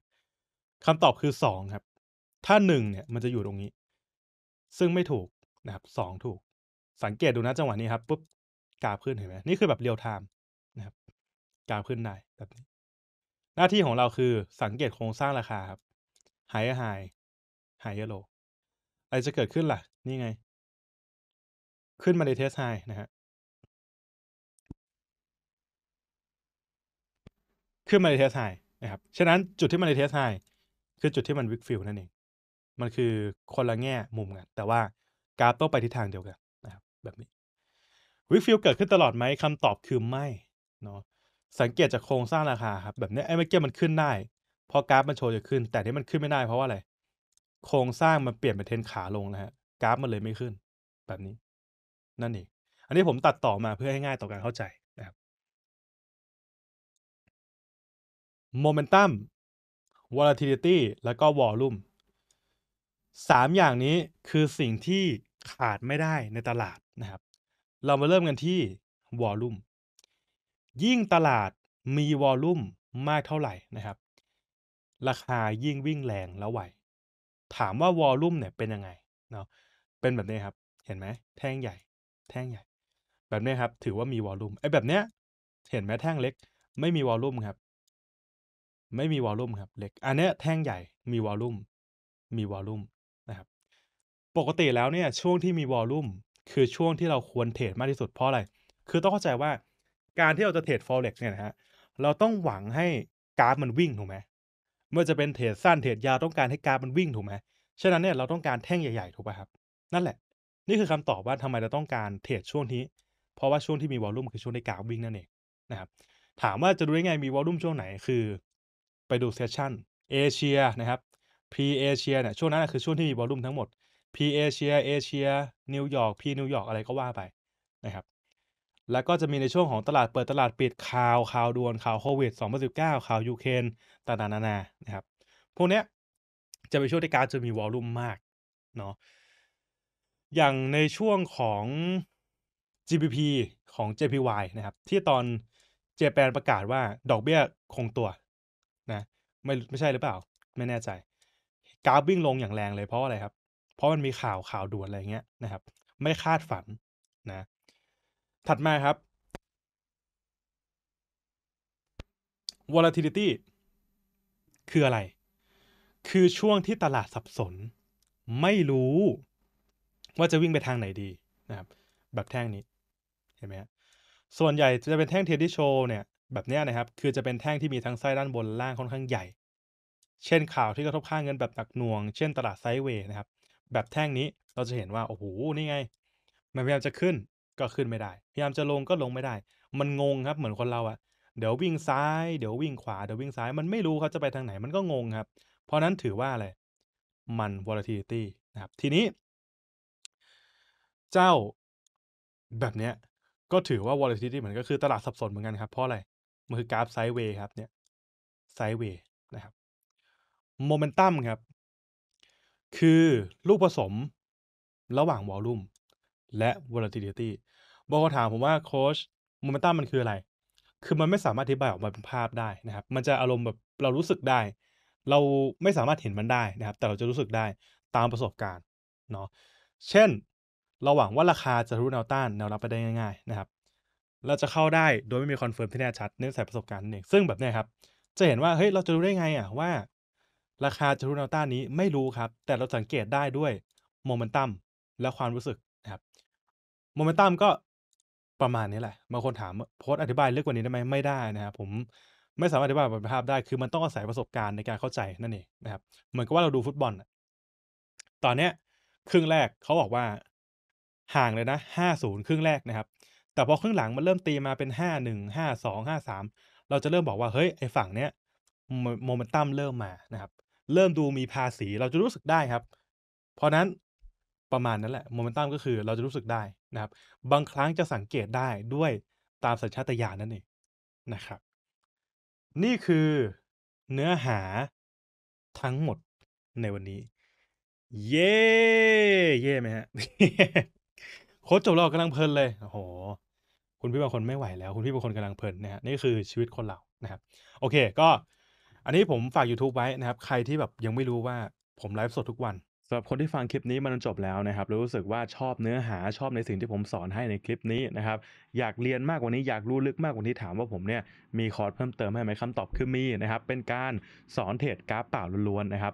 คำตอบคือสองครับ ถ้าหนึ่งเนี่ยมันจะอยู่ตรงนี้ ซึ่งไม่ถูกนะครับสองถูก สังเกตดูนะจังหวะนี้ครับปุ๊บกราฟขึ้นเห็นไหมนี่คือแบบเรียลไทม์นะครับ กราฟขึ้นได้แบบนี้ หน้าที่ของเราคือสังเกตโครงสร้างราคาครับหายะไฮไฮเยโลอะไรจะเกิดขึ้นล่ะ นี่ไง ขึ้นมาในเทสไฮนะฮะ ขึ้นมาในเทสไฮนะครับ ฉะนั้นจุดที่มาในเทสไฮคือจุดที่มันวิกฟิลนั่นเอง มันคือคนละแง่มุมกันแต่ว่ากราฟต้องไปทิศทางเดียวกันนะครับ แบบนี้วิกฟิลเกิดขึ้นตลอดไหมคำตอบคือไม่เนาะ สังเกตจากโครงสร้างราคาครับ แบบนี้ไอ้เมื่อกี้มันขึ้นได้พอกราฟมันโชว์จะขึ้น แต่ที่มันขึ้นไม่ได้ เพราะว่าอะไร โครงสร้างมันเปลี่ยนเป็นเทนขาลงนะฮะ กราฟมันเลยไม่ขึ้น แบบนี้ นั่นเองอันนี้ผมตัดต่อมาเพื่อให้ง่ายต่อการเข้าใจนะครับโมเมนตัม volatility แล้วก็วอลลุ่มสามอย่างนี้คือสิ่งที่ขาดไม่ได้ในตลาดนะครับเรามาเริ่มกันที่วอลลุ่ม ยิ่งตลาดมีวอลลุ่มมากเท่าไหร่นะครับ ราคายิ่งวิ่งแรงแล้วไหว ถามว่าวอลลุ่มเนี่ยเป็นยังไงเนาะ เป็นแบบนี้ครับ เห็นไหม แท่งใหญ่ แท่งใหญ่ แบบนี้ครับ ถือว่ามีวอลลุ่ม ไอ้แบบเนี้ย เห็นไหมแท่งเล็ก ไม่มีวอลลุ่มครับ ไม่มีวอลลุ่มครับ เล็ก อันเนี้ยแท่งใหญ่ มีวอลลุ่ม มีวอลลุ่มนะครับ ปกติแล้วเนี่ยช่วงที่มีวอลลุ่มคือช่วงที่เราควรเทรดมากที่สุดเพราะอะไร คือต้องเข้าใจว่าการที่เราจะเทรด forex เนี่ยนะฮะ เราต้องหวังให้กราฟมันวิ่งถูกไหมเมื่อจะเป็นเทรดสั้นเทรดยาวต้องการให้กราฟมันวิ่งถูกไหมฉะนั้นเนี่ยเราต้องการแท่งใหญ่ๆถูกป่ะครับ นั่นแหละ นี่คือคำตอบว่าทำไมเราต้องการเทรดช่วงนี้ เพราะว่าช่วงที่มีวอลลุ่มคือช่วงในกราฟวิ่งนั่นเองนะครับ ถามว่าจะดูได้ไงมีวอลลุ่มช่วงไหน คือ ไปดูเซสชั่นเอเชียนะครับพีเอเชียเนี่ยช่วงนั้นคือช่วงที่มีวอลลุ่มทั้งหมด P เอเชียเอเชีย นิวยอร์ก P นิวยอร์ก อะไรก็ว่าไปนะครับ แล้วก็จะมีในช่วงของตลาดเปิดตลาดปิด ข่าว ข่าวด่วน ข่าวโควิด2019ข่าวยูเครนต่างๆนานา นะครับ พวกเนี้ยจะเป็นช่วงที่การจะมีวอลลุ่มมากเนาะ อย่างในช่วงของ g p p ของ JPY นะครับ ที่ตอนเจแปนประกาศว่าดอกเบี้ยคงตัวนะ ไม่ไม่ใช่หรือเปล่า ไม่แน่ใจกราฟวิ่งลงอย่างแรงเลยเพราะอะไรครับเพราะมันมีข่าวข่าวด่วนอะไรเงี้ยนะครับ ไม่คาดฝันนะถัดมาครับ volatility คืออะไรคือช่วงที่ตลาดสับสนไม่รู้ว่าจะวิ่งไปทางไหนดีนะครับ แบบแท่งนี้เห็นไหมฮะส่วนใหญ่จะเป็นแท่งเทด่โชว์เนี่ยแบบเนี้ยนะครับคือจะเป็นแท่งที่มีทั้งไส้ด้านบนล่างค่อนข้างใหญ่ เช่นข่าวที่กระทบค่าเงินแบบหนักหน่วงเช่นตลาดไซด์เวย์นะครับแบบแท่งนี้เราจะเห็นว่า โอ้โห นี่ไงมันพยายามจะขึ้นก็ขึ้นไม่ได้ พยายามจะลงก็ลงไม่ได้ มันงงครับ เหมือนคนเราอะเดี๋ยววิ่งซ้ายเดี๋ยววิ่งขวาเดี๋ยววิ่งซ้ายมันไม่รู้เขาจะไปทางไหนมันก็งงครับ เพราะนั้นถือว่าอะไรมัน volatility นะครับ ทีนี้ เจ้าแบบเนี้ยก็ถือว่า volatility เหมือนก็คือตลาดสับสนเหมือนกันครับเพราะอะไรมันคือกราฟไซด์เวย์ครับ เนี่ยไซด์เวย์นะครับโมเมนตัมครับคือ ลูกผสม ระหว่างวอลลุ่มและ volatility บางคนถามผมว่าโค้ชโมเมนตัมมันคืออะไร คือมันไม่สามารถอธิบายออกมาเป็นภาพได้นะครับ มันจะอารมณ์แบบเรารู้สึกได้ เราไม่สามารถเห็นมันได้นะครับ แต่เราจะรู้สึกได้ตามประสบการณ์เนาะเช่นเราหวังว่าราคาจะรู้แนวต้านแนวรับไปได้ง่าย ๆนะครับ เราจะเข้าได้โดยไม่มีคอนเฟิร์มที่แน่ชัดเนื่องจากประสบการณ์นั่นเองซึ่งแบบนี้ครับจะเห็นว่าเฮ้ยเราจะรู้ได้ไงอ่ะว่าราคาจารุนาต้านี้ไม่รู้ครับ แต่เราสังเกตได้ด้วยโมเมนตัมและความรู้สึกนะครับโมเมนตัมก็ประมาณนี้แหละบางคนถามโพสอธิบายเรื่องกว่านี้ได้ไหมไม่ได้นะครับ ผมไม่สามารถอธิบายบนภาพได้คือมันต้องอาศัยประสบการณ์ในการเข้าใจ นั่นเองนะครับ เหมือนกับว่าเราดูฟุตบอลตอนเนี้ยครึ่งแรกเขาบอกว่าห่างเลยนะห้าศูนย์ครึ่งแรกนะครับ แต่พอครึ่งหลังมันเริ่มตีมาเป็นห้าหนึ่งห้าสองห้าสามเราจะเริ่มบอกว่าเฮ้ยไอฝั่งเนี้ยโมเมนตัมเริ่มมานะครับเริ่มดูมีภาษี เราจะรู้สึกได้ครับ เพราะนั้นประมาณนั้นแหละโมเมนตัมก็คือ เราจะรู้สึกได้นะครับ บางครั้งจะสังเกตได้ด้วยตามสัญชาตญาณนั่นเองนะครับ นี่คือเนื้อหาทั้งหมดในวันนี้ เย่เย่ไหมฮะโค้ชจบเรากำลังเพลินเลยโอ้โหคุณพี่บางคนไม่ไหวแล้ว คุณพี่บางคนกำลังเพลินนะฮะนี่คือชีวิตคนเรานะครับ โอเคก็อันนี้ผมฝาก YouTube ไว้นะครับ ใครที่แบบยังไม่รู้ว่าผมไลฟ์สดทุกวันสำหรับคนที่ฟังคลิปนี้มันจบแล้วนะครับรู้สึกว่าชอบเนื้อหาชอบในสิ่งที่ผมสอนให้ในคลิปนี้นะครับ อยากเรียนมากกว่านี้อยากรู้ลึกมากกว่านี้ถามว่าผมเนี่ยมีคอร์สเพิ่มเติมให้ไหมคำตอบคือมีนะครับ เป็นการสอนเทรดกราฟเปล่าล้วนๆนะครับ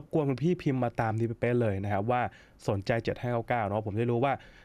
บกวนคุณพี่พิมพ์มาตามนีปเป๊ะเลยนะครับ ว่าสนใจ7599เนาะผมได้รู้ว่า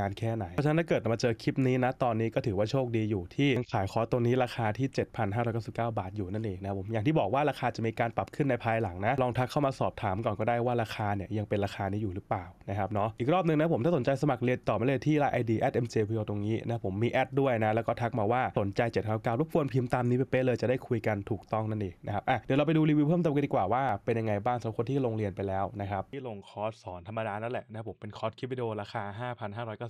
การแค่ไหนเพราะฉะนั้นถ้าเกิดมาเจอคลิปนี้นะตอนนี้ก็ถือว่าโชคดีอยู่ที่ยังขายคอร์สตัวนี้ราคาที่ 7,599 บาทอยู่นั่นเองนะผมอย่างที่บอกว่าราคาจะมีการปรับขึ้นในภายหลังนะลองทักเข้ามาสอบถามก่อนก็ได้ว่าราคาเนี่ยยังเป็นราคานี้อยู่หรือเปล่านะครับเนาะอีกรอบนึงนะผมถ้าสนใจสมัครเรียนต่อมาเลยที่ไลน์ ID at mjpo ตรงนี้นะผมมีแอดด้วยนะแล้วก็ทักมาว่าสนใจ799รบกวนพิมพ์ตามนี้ไปเป๊ะเลยจะได้คุยกันถูกต้องนั่นเองนะครับอ่ะเดี๋ยวเราไปดูรีวิวเพิ่มเติมกันดีกว่าว่าเป็นยังไงบ้างสำหรับคนที่ลงเรียนไปแล้วนะครับที่ลงคอร์สสอนธรรมดานั่นแหละนะผมเป็นคอร์สคลิปวิดีโอราคา